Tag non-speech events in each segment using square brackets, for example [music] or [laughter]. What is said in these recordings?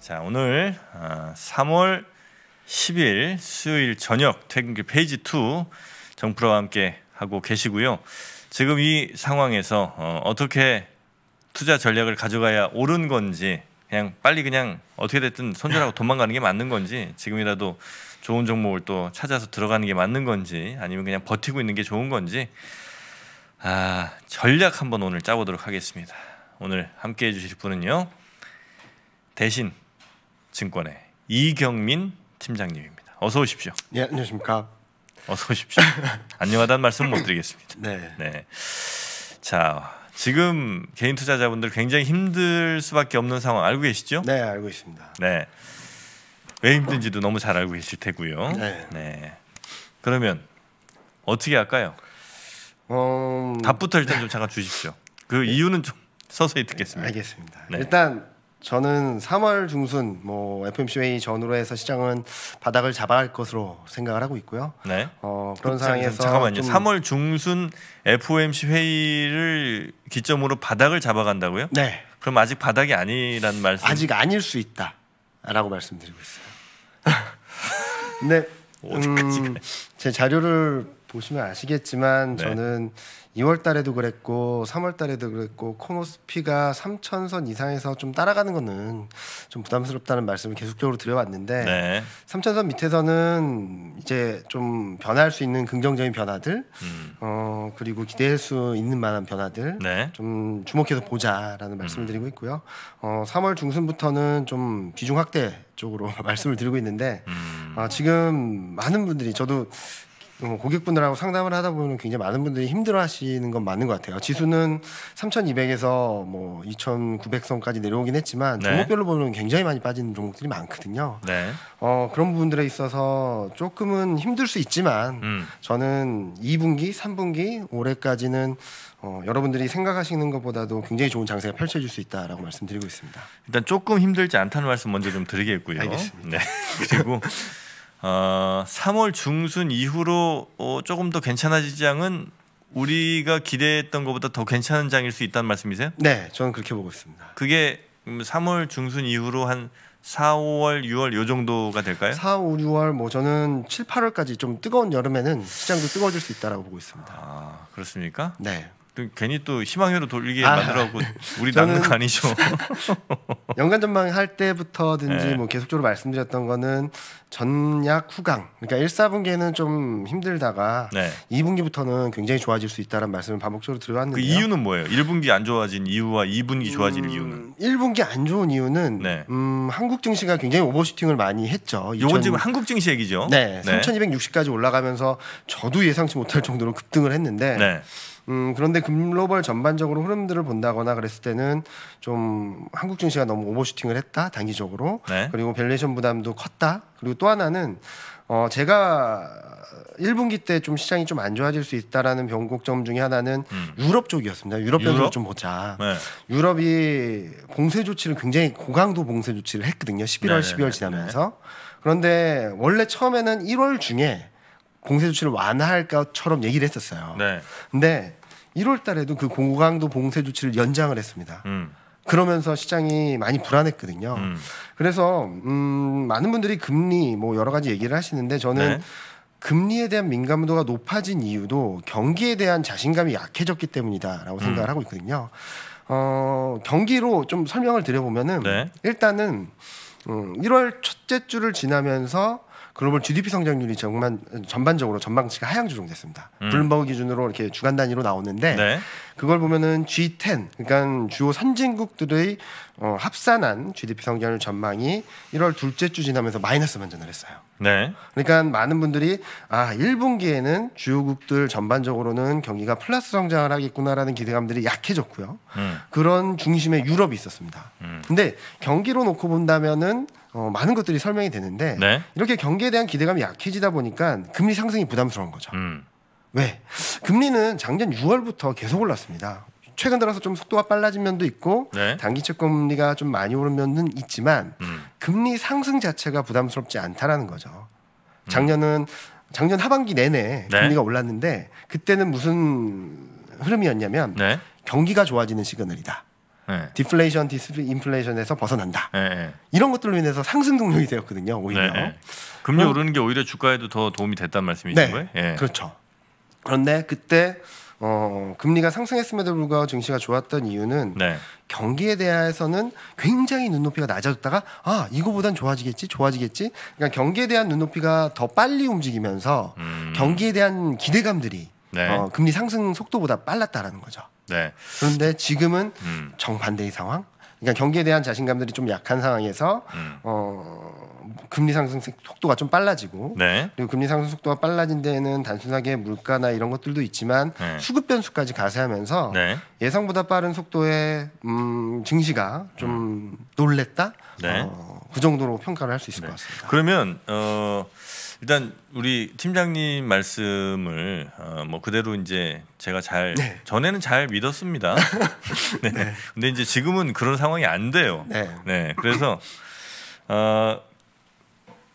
자, 오늘 3월 아, 10일 수요일 저녁 퇴근길 페이지 2 정프로와 함께 하고 계시고요. 지금 이 상황에서 어, 어떻게 투자 전략을 가져가야 옳은 건지 그냥 빨리 그냥 어떻게 됐든 손절하고 도망가는 게 맞는 건지 지금이라도 좋은 종목을 또 찾아서 들어가는 게 맞는 건지 아니면 그냥 버티고 있는 게 좋은 건지 아, 전략 한번 오늘 짜보도록 하겠습니다. 오늘 함께 해주실 분은요. 대신 증권의 이경민 팀장님입니다. 어서 오십시오. 예, 안녕하십니까. 어서 오십시오. [laughs] 안녕하다는 말씀 못 드리겠습니다. 네. 네. 자, 지금 개인 투자자분들 굉장히 힘들 수밖에 없는 상황 알고 계시죠? 네, 알고 있습니다. 네. 왜 힘든지도 너무 잘 알고 계실 테고요. 네. 네. 그러면 어떻게 할까요? 음... 답부터 일단 좀 잠깐 주십시오. 그 네. 이유는 좀 서서히 듣겠습니다. 알겠습니다. 네. 일단 저는 3월 중순 뭐 FMC웨이 전후로 해서 시장은 바닥을 잡아갈 것으로 생각을 하고 있고요. 네. 어, 그런 상황에서 잠깐만요. 3월 중순 FOMC 회의를 기점으로 바닥을 잡아간다고요? 네. 그럼 아직 바닥이 아니란 말씀? 아직 아닐 수 있다라고 말씀드리고 있어요. 근 [laughs] 네. 음, 제 자료를 보시면 아시겠지만 네. 저는 2월 달에도 그랬고 3월 달에도 그랬고 코노스피가 3 0 0 0선 이상에서 좀 따라가는 거는 좀 부담스럽다는 말씀을 계속적으로 드려왔는데 네. 3 0선 밑에서는 이제 좀 변할 수 있는 긍정적인 변화들 음. 어 그리고 기대할 수 있는 만한 변화들 네. 좀 주목해서 보자라는 말씀을 음. 드리고 있고요. 어 3월 중순부터는 좀 비중 확대 쪽으로 [laughs] 말씀을 드리고 있는데 음. 어, 지금 많은 분들이 저도 뭐 고객분들하고 상담을 하다 보면 굉장히 많은 분들이 힘들어하시는 건 맞는 것 같아요. 지수는 3,200에서 뭐 2,900선까지 내려오긴 했지만 네. 종목별로 보면 굉장히 많이 빠지는 종목들이 많거든요. 네. 어, 그런 부분들에 있어서 조금은 힘들 수 있지만 음. 저는 2분기, 3분기 올해까지는 어, 여러분들이 생각하시는 것보다도 굉장히 좋은 장세가 펼쳐질 수 있다라고 말씀드리고 있습니다. 일단 조금 힘들지 않다는 말씀 먼저 좀 드리겠고요. 알겠습니다. 네. [laughs] 그리고 어, 3월 중순 이후로 어, 조금 더괜찮아지지 장은 우리가 기대했던 것보다 더 괜찮은 장일 수 있다는 말씀이세요? 네, 저는 그렇게 보고 있습니다. 그게 3월 음, 중순 이후로 한 4, 5월, 6월 요 정도가 될까요? 4, 5, 6월 뭐 저는 7, 8월까지 좀 뜨거운 여름에는 시장도 뜨거워질 수 있다라고 보고 있습니다. 아, 그렇습니까? 네. 또 괜히 또희망회로 돌리게 아, 만들라고 네. 우리 남는 거 아니죠. [laughs] 연간 전망 할 때부터든지 네. 뭐 계속적으로 말씀드렸던 거는 전약 후강. 그러니까 1, 4분기에는 좀 힘들다가 네. 2분기부터는 굉장히 좋아질 수 있다는 말씀을 반복적으로 그 들어왔는데그 이유는 뭐예요? 1분기 안 좋아진 이유와 2분기 음, 좋아질 이유는? 1분기 안 좋은 이유는 네. 음, 한국 증시가 굉장히 오버슈팅을 많이 했죠. 이건 지금 한국 증시 얘기죠. 네. 3260까지 올라가면서 저도 예상치 못할 정도로 급등을 했는데 네. 음, 그런데 글로벌 전반적으로 흐름들을 본다거나 그랬을 때는 좀 한국 증시가 너무 오버슈팅을 했다 단기적으로 네. 그리고 밸리에이션 부담도 컸다 그리고 또 하나는 어 제가 1분기 때 좀 시장이 좀 안 좋아질 수 있다라는 변곡점 중에 하나는 음. 유럽 쪽이었습니다. 유럽 변수좀 보자. 네. 유럽이 봉쇄 조치를 굉장히 고강도 봉쇄 조치를 했거든요. 11월, 네, 12월 지나면서. 네. 그런데 원래 처음에는 1월 중에 봉쇄 조치를 완화할것처럼 얘기를 했었어요. 네. 근데 1월 달에도 그 공강도 봉쇄 조치를 연장을 했습니다. 음. 그러면서 시장이 많이 불안했거든요. 음. 그래서 음, 많은 분들이 금리 뭐 여러 가지 얘기를 하시는데 저는 네. 금리에 대한 민감도가 높아진 이유도 경기에 대한 자신감이 약해졌기 때문이다라고 음. 생각을 하고 있거든요. 어, 경기로 좀 설명을 드려보면은 네. 일단은 음, 1월 첫째 주를 지나면서 글로벌 GDP 성장률이 정말 전반적으로 전망치가 하향 조정됐습니다. 음. 블룸버그 기준으로 이렇게 주간 단위로 나오는데 네. 그걸 보면은 G10 그러니까 주요 선진국들의 어, 합산한 GDP 성장률 전망이 1월 둘째 주 지나면서 마이너스 반전을 했어요. 네. 그러니까 많은 분들이 아 1분기에는 주요국들 전반적으로는 경기가 플러스 성장을 하겠구나라는 기대감들이 약해졌고요. 음. 그런 중심에 유럽이 있었습니다. 음. 근데 경기로 놓고 본다면은 어, 많은 것들이 설명이 되는데 네. 이렇게 경기에 대한 기대감이 약해지다 보니까 금리 상승이 부담스러운 거죠. 음. 왜? 금리는 작년 6월부터 계속 올랐습니다. 최근 들어서 좀 속도가 빨라진 면도 있고 네. 단기채 금리가 좀 많이 오른 면은 있지만 음. 금리 상승 자체가 부담스럽지 않다라는 거죠. 음. 작년은 작년 하반기 내내 네. 금리가 올랐는데 그때는 무슨 흐름이었냐면 네. 경기가 좋아지는 시그널이다. 네. 디플레이션, 디스 인플레이션에서 벗어난다. 네. 이런 것들로 인해서 상승 동력이 되었거든요. 오히려 네. 예. 금리 그럼, 오르는 게 오히려 주가에도 더 도움이 됐단 말씀이신 네, 거예요? 예. 그렇죠. 그런데 그때 어, 금리가 상승했음에도 불구하고 증시가 좋았던 이유는 네. 경기에 대해서는 굉장히 눈높이가 낮아졌다가 아 이거보단 좋아지겠지 좋아지겠지 그러니까 경기에 대한 눈높이가 더 빨리 움직이면서 음. 경기에 대한 기대감들이 네. 어, 금리 상승 속도보다 빨랐다라는 거죠. 네. 그런데 지금은 음. 정반대의 상황. 그러니까 경기에 대한 자신감들이 좀 약한 상황에서 음. 어, 금리 상승 속도가 좀 빨라지고 네. 그리고 금리 상승 속도가 빨라진 데에는 단순하게 물가나 이런 것들도 있지만 네. 수급 변수까지 가세하면서 네. 예상보다 빠른 속도의 음, 증시가 좀 음. 놀랬다 네. 어, 그 정도로 평가를 할 수 있을 네. 것 같습니다. 그러면 어. 일단 우리 팀장님 말씀을 어, 뭐 그대로 이제 제가 잘 네. 전에는 잘 믿었습니다. [laughs] 네. 네. 근데 이제 지금은 그런 상황이 안 돼요. 네. 네. 그래서 어,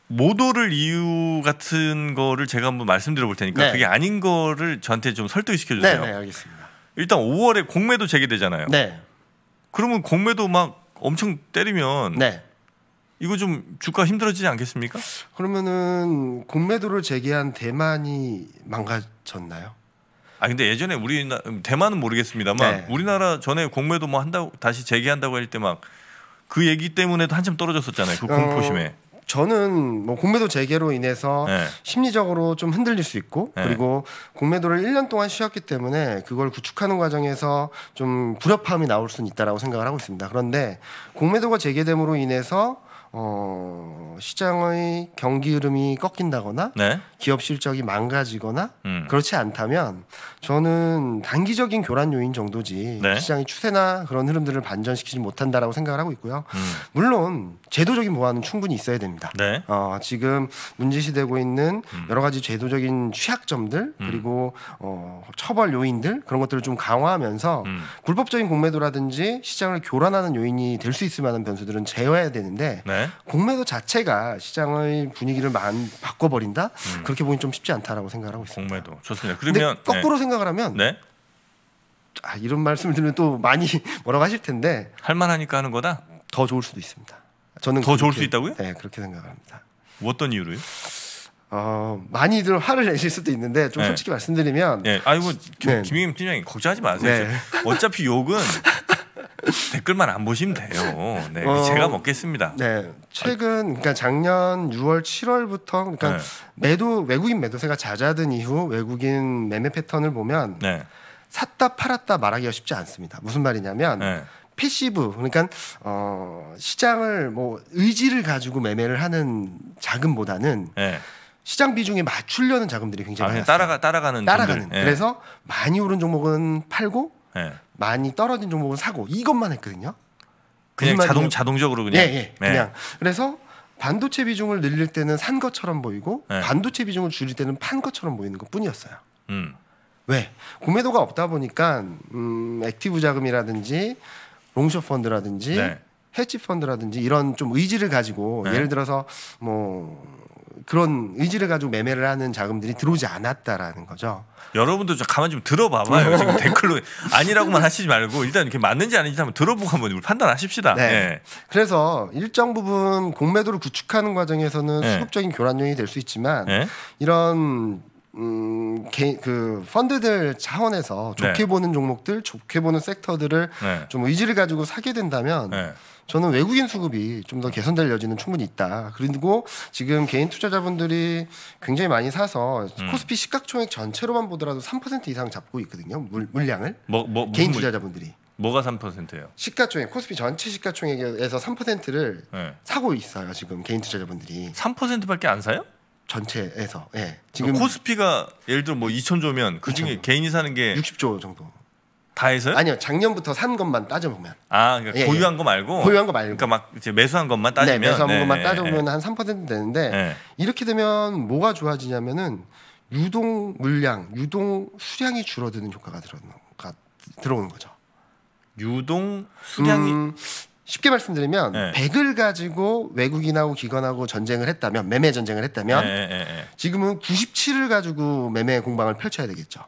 모도를 이유 같은 거를 제가 한번 말씀드려 볼 테니까 네. 그게 아닌 거를 저한테 좀 설득시켜 주세요. 네, 네, 알겠습니다. 일단 5월에 공매도 재개되잖아요. 네. 그러면 공매도 막 엄청 때리면 네. 이거 좀 주가 힘들어지지 않겠습니까? 그러면은 공매도를 제기한 대만이 망가졌나요? 아 근데 예전에 우리 대만은 모르겠습니다만 네. 우리나라 전에 공매도 뭐 한다고 다시 재개한다고 할 때 막 그 얘기 때문에도 한참 떨어졌었잖아요. 그 어, 공포심에. 어, 저는 뭐 공매도 재개로 인해서 네. 심리적으로 좀 흔들릴 수 있고 네. 그리고 공매도를 1년 동안 쉬었기 때문에 그걸 구축하는 과정에서 좀 불협화음이 나올 수는 있다라고 생각을 하고 있습니다. 그런데 공매도가 재개됨으로 인해서 어, 시장의 경기 흐름이 꺾인다거나 네. 기업 실적이 망가지거나 음. 그렇지 않다면 저는 단기적인 교란 요인 정도지 네. 시장의 추세나 그런 흐름들을 반전시키지 못한다라고 생각을 하고 있고요. 음. 물론 제도적인 보완은 충분히 있어야 됩니다. 네. 어, 지금 문제시되고 있는 음. 여러 가지 제도적인 취약점들 음. 그리고 어, 처벌 요인들 그런 것들을 좀 강화하면서 불법적인 음. 공매도라든지 시장을 교란하는 요인이 될 수 있을 만한 변수들은 제어해야 되는데 네. 공매도 자체가 시장의 분위기를 만 바꿔버린다 음. 그렇게 보기 좀 쉽지 않다라고 생각하고 있습니다. 공매도 좋습니다. 그러면 네. 거꾸로 네. 생각을 하면 네. 아, 이런 말씀을 들으면 또 많이 [laughs] 뭐라고 하실 텐데 할만하니까 하는 거다. 더 좋을 수도 있습니다. 저는 더 좋을 수 있다고요? 네 그렇게 생각합니다. 어떤 이유로요? 어, 많이들 화를 내실 수도 있는데 좀 네. 솔직히 말씀드리면 네. 아이고 네. 김, 네. 김김 팀장님 걱정하지 마세요. 네. 어차피 욕은 [laughs] 댓글만 안 보시면 돼요. 네, 어, 제가 먹겠습니다. 네, 최근 그러니까 작년 6월 7월부터 그러니까 네. 매도 외국인 매도세가 잦아든 이후 외국인 매매 패턴을 보면 네. 샀다 팔았다 말하기가 쉽지 않습니다. 무슨 말이냐면 네. 패시브 그러니까 어, 시장을 뭐 의지를 가지고 매매를 하는 자금보다는 네. 시장 비중에 맞추려는 자금들이 굉장히 아, 많아요. 따라가 따라가는 따라가는. 예. 그래서 많이 오른 종목은 팔고 네. 많이 떨어진 종목은 사고 이것만 했거든요. 그냥 자동 자동적으로 그냥 예, 예, 예, 그냥 그래서 반도체 비중을 늘릴 때는 산 것처럼 보이고 예. 반도체 비중을 줄일 때는 판 것처럼 보이는 것뿐이었어요. 음. 왜구매도가 없다 보니까 음, 액티브 자금이라든지 롱숏 펀드라든지 네. 헤지 펀드라든지 이런 좀 의지를 가지고 네. 예를 들어서 뭐 그런 의지를 가지고 매매를 하는 자금들이 들어오지 않았다라는 거죠. 여러분도 좀 가만 좀 들어봐봐요. [laughs] 지금 댓글로 아니라고만 하시지 말고 일단 이렇게 맞는지 아닌지 한번 들어보고 한번 판단하십시다. 네. 네. 그래서 일정 부분 공매도를 구축하는 과정에서는 네. 예. 수급적인 교란용이 될 수 있지만 네. 이런 음, 개, 그 펀드들 차원에서 네. 좋게 네. 보는 종목들, 좋게 보는 섹터들을 네. 좀 의지를 가지고 사게 된다면 네. 저는 외국인 수급이 좀 더 개선될 여지는 충분히 있다. 그리고 지금 개인 투자자분들이 굉장히 많이 사서 음. 코스피 시각총액 전체로만 보더라도 3% 이상 잡고 있거든요. 물, 물량을 뭐, 뭐, 개인 투자자분들이. 뭐가 3%예요? 시가총액 코스피 전체 시가총액에서 3%를 사고 있어요 지금 개인 투자자분들이. 3%밖에 안 사요? 전체에서 예. 지금 그러니까 코스피가 예를 들어 뭐 2천조면 그 그렇죠. 중에 2천 개인이 사는 게 60조 정도. 다 해서요? 아니요 작년부터 산 것만 따져보면 아 그러니까 예, 예. 보유한 예. 거 말고 고유한 거 말고 그러니까 막 이제 매수한 것만 네, 따지면 네, 매수한 네, 것만 네, 따져보면 네, 한3% 되는데 네. 이렇게 되면 뭐가 좋아지냐면은 유동 물량 유동 수량이 줄어드는 효과가 들어오는, 들어오는 거죠 유동 수량이 음, 쉽게 말씀드리면 네. 1을 가지고 외국인하고 기관하고 전쟁을 했다면 매매 전쟁을 했다면 네. 네, 네. 지금은 97을 가지고 매매 공방을 펼쳐야 되겠죠.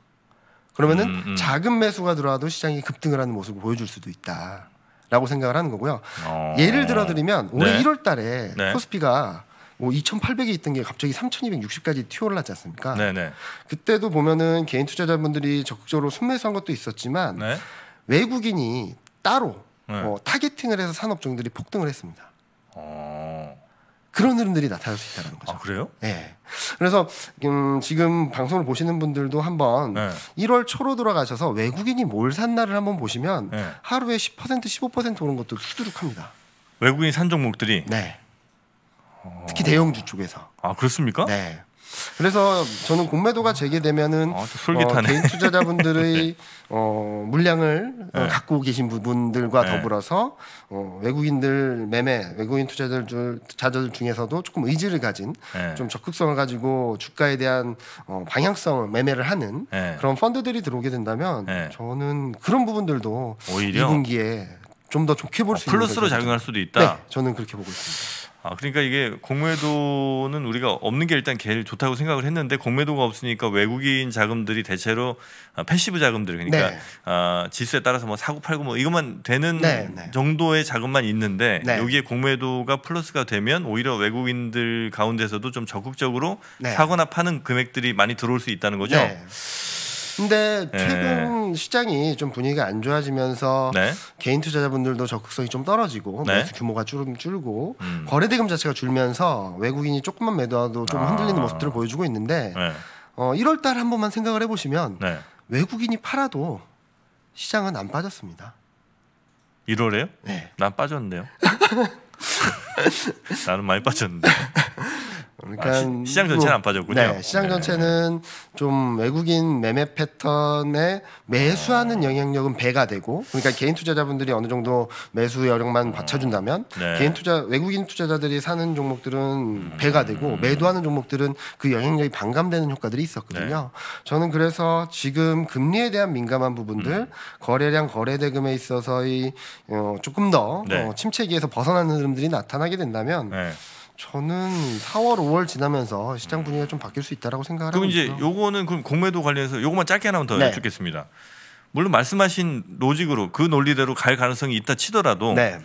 그러면은 음, 음. 작은 매수가 들어와도 시장이 급등을 하는 모습을 보여줄 수도 있다. 라고 생각을 하는 거고요. 어... 예를 들어 드리면 올해 네. 1월 달에 네. 코스피가 뭐 2,800에 있던 게 갑자기 3,260까지 튀어올랐지 않습니까? 네네. 네. 그때도 보면은 개인 투자자분들이 적극적으로 순매수한 것도 있었지만 네. 외국인이 따로 네. 어, 타겟팅을 해서 산업종들이 폭등을 했습니다. 어... 그런 흐름들이 나타날 수 있다는 거죠. 아, 그래요? 예. 네. 그래서 음, 지금 방송을 보시는 분들도 한번 네. 1월 초로 돌아가셔서 외국인이 뭘 샀나를 한번 보시면 네. 하루에 10% 15%오는 것도 수두룩합니다. 외국인 산 종목들이 네. 어. 특히 대형주 쪽에서. 아 그렇습니까? 네. 그래서 저는 공매도가 재개되면은 어, 어, 개인 투자자분들의 [laughs] 네. 어, 물량을 어, 네. 갖고 계신 분들과 네. 더불어서 어, 외국인들 매매 외국인 투자자들 자들 중에서도 조금 의지를 가진 네. 좀 적극성을 가지고 주가에 대한 어, 방향성을 매매를 하는 네. 그런 펀드들이 들어오게 된다면 네. 저는 그런 부분들도 오히려 2분기에 좀 더 좋게 볼수 어, 플러스로 작용할 수도 있다. 네, 저는 그렇게 보고 있습니다. 아, 그러니까 이게 공매도는 우리가 없는 게 일단 제일 좋다고 생각을 했는데 공매도가 없으니까 외국인 자금들이 대체로 아, 패시브 자금들 그러니까 네. 아, 지수에 따라서 뭐 사고 팔고 뭐 이것만 되는 네, 네. 정도의 자금만 있는데 네. 여기에 공매도가 플러스가 되면 오히려 외국인들 가운데서도 좀 적극적으로 네. 사거나 파는 금액들이 많이 들어올 수 있다는 거죠. 네. 근데 예. 최근 네. 시장이 좀 분위기가 안 좋아지면서 네. 개인 투자자분들도 적극성이 좀 떨어지고 네. 매수 규모가 줄, 줄고 음. 거래 대금 자체가 줄면서 외국인이 조금만 매도하도 좀 아. 흔들리는 모습들을 보여주고 있는데 네. 어, 1월 달한 번만 생각을 해보시면 네. 외국인이 팔아도 시장은 안 빠졌습니다. 1월에요? 네. 난빠졌는요 [laughs] 나는 많이 빠졌는데. [laughs] 그러니까 아, 시, 장 뭐, 전체는 안 빠졌군요. 네, 시장 네. 전체는 좀 외국인 매매 패턴에 매수하는 영향력은 배가 되고, 그러니까 개인 투자자분들이 어느 정도 매수 여력만 받쳐준다면 음. 네. 개인 투자 외국인 투자자들이 사는 종목들은 배가 되고 음. 매도하는 종목들은 그 영향력이 반감되는 효과들이 있었거든요. 네. 저는 그래서 지금 금리에 대한 민감한 부분들, 음. 거래량 거래 대금에 있어서의 어, 조금 더 네. 어, 침체기에서 벗어나는 흐름들이 나타나게 된다면. 네. 저는 4월, 5월 지나면서 시장 분위기가 좀 바뀔 수 있다라고 생각을 그럼 이제 있고요. 요거는 그럼 공매도 관련해서 요거만 짧게 하나만 더 네. 여쭙겠습니다. 물론 말씀하신 로직으로 그 논리대로 갈 가능성이 있다 치더라도 네.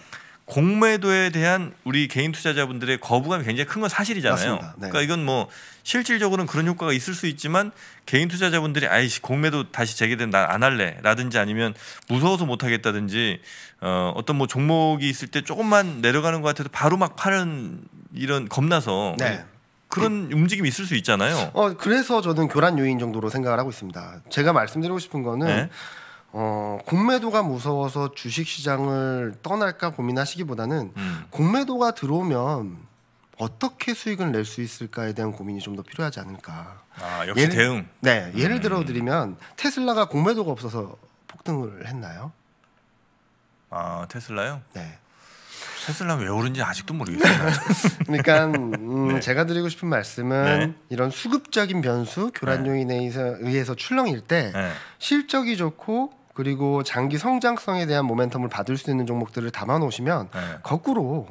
공매도에 대한 우리 개인 투자자분들의 거부감이 굉장히 큰 건 사실이잖아요. 네. 그러니까 이건 뭐 실질적으로는 그런 효과가 있을 수 있지만 개인 투자자분들이 아이씨 공매도 다시 재개된 난안 할래라든지 아니면 무서워서 못 하겠다든지 어, 어떤 뭐 종목이 있을 때 조금만 내려가는 것 같아도 바로 막 파는 이런 겁나서 네. 그런 그, 움직임이 있을 수 있잖아요. 어 그래서 저는 교란 요인 정도로 생각을 하고 있습니다. 제가 말씀드리고 싶은 거는 네. 어, 공매도가 무서워서 주식 시장을 떠날까 고민하시기보다는 음. 공매도가 들어오면 어떻게 수익을 낼 수 있을까에 대한 고민이 좀 더 필요하지 않을까. 아, 역시 예를, 대응. 네, 예를 음. 들어 드리면 테슬라가 공매도가 없어서 폭등을 했나요? 아, 테슬라요? 네. 테슬라 왜 오른지 아직도 모르겠어요. [laughs] 그러니까 음, [laughs] 네. 제가 드리고 싶은 말씀은 네. 이런 수급적인 변수 교란 요인에 네. 의해서, 의해서 출렁일 때 네. 실적이 좋고 그리고 장기 성장성에 대한 모멘텀을 받을 수 있는 종목들을 담아 놓으시면 네. 거꾸로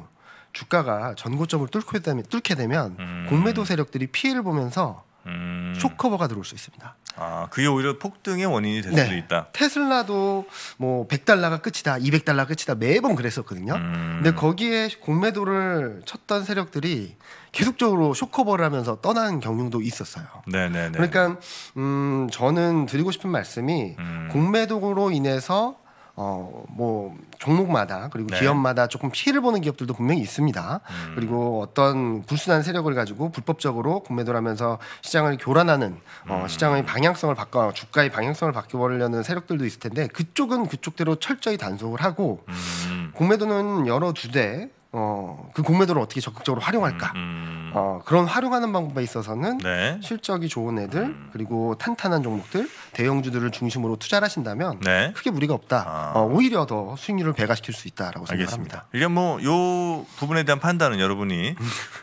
주가가 전고점을 뚫게 되면, 뚫게 되면 음. 공매도 세력들이 피해를 보면서 음. 쇼커버가 들어올 수 있습니다. 아, 그게 오히려 폭등의 원인이 될 네. 수도 있다. 테슬라도 뭐 100달러가 끝이다, 200달러가 끝이다 매번 그랬었거든요. 음. 근데 거기에 공매도를 쳤던 세력들이 계속적으로 쇼커버를 하면서 떠난 경우도 있었어요. 네네네. 그러니까 음, 저는 드리고 싶은 말씀이 음. 공매도로 인해서 어뭐 종목마다 그리고 네. 기업마다 조금 피해를 보는 기업들도 분명히 있습니다. 음. 그리고 어떤 불순한 세력을 가지고 불법적으로 공매도를 하면서 시장을 교란하는 어, 음. 시장의 방향성을 바꿔 주가의 방향성을 바꿔버리려는 세력들도 있을 텐데 그쪽은 그쪽대로 철저히 단속을 하고 음. 공매도는 열어 두되 어, 그 공매도를 어떻게 적극적으로 활용할까 음, 음. 어, 그런 활용하는 방법에 있어서는 네. 실적이 좋은 애들 음. 그리고 탄탄한 종목들 대형주들을 중심으로 투자를 하신다면 네. 크게 무리가 없다 아. 어, 오히려 더 수익률을 배가시킬 수 있다라고 생각합니다 이게 뭐요 부분에 대한 판단은 여러분이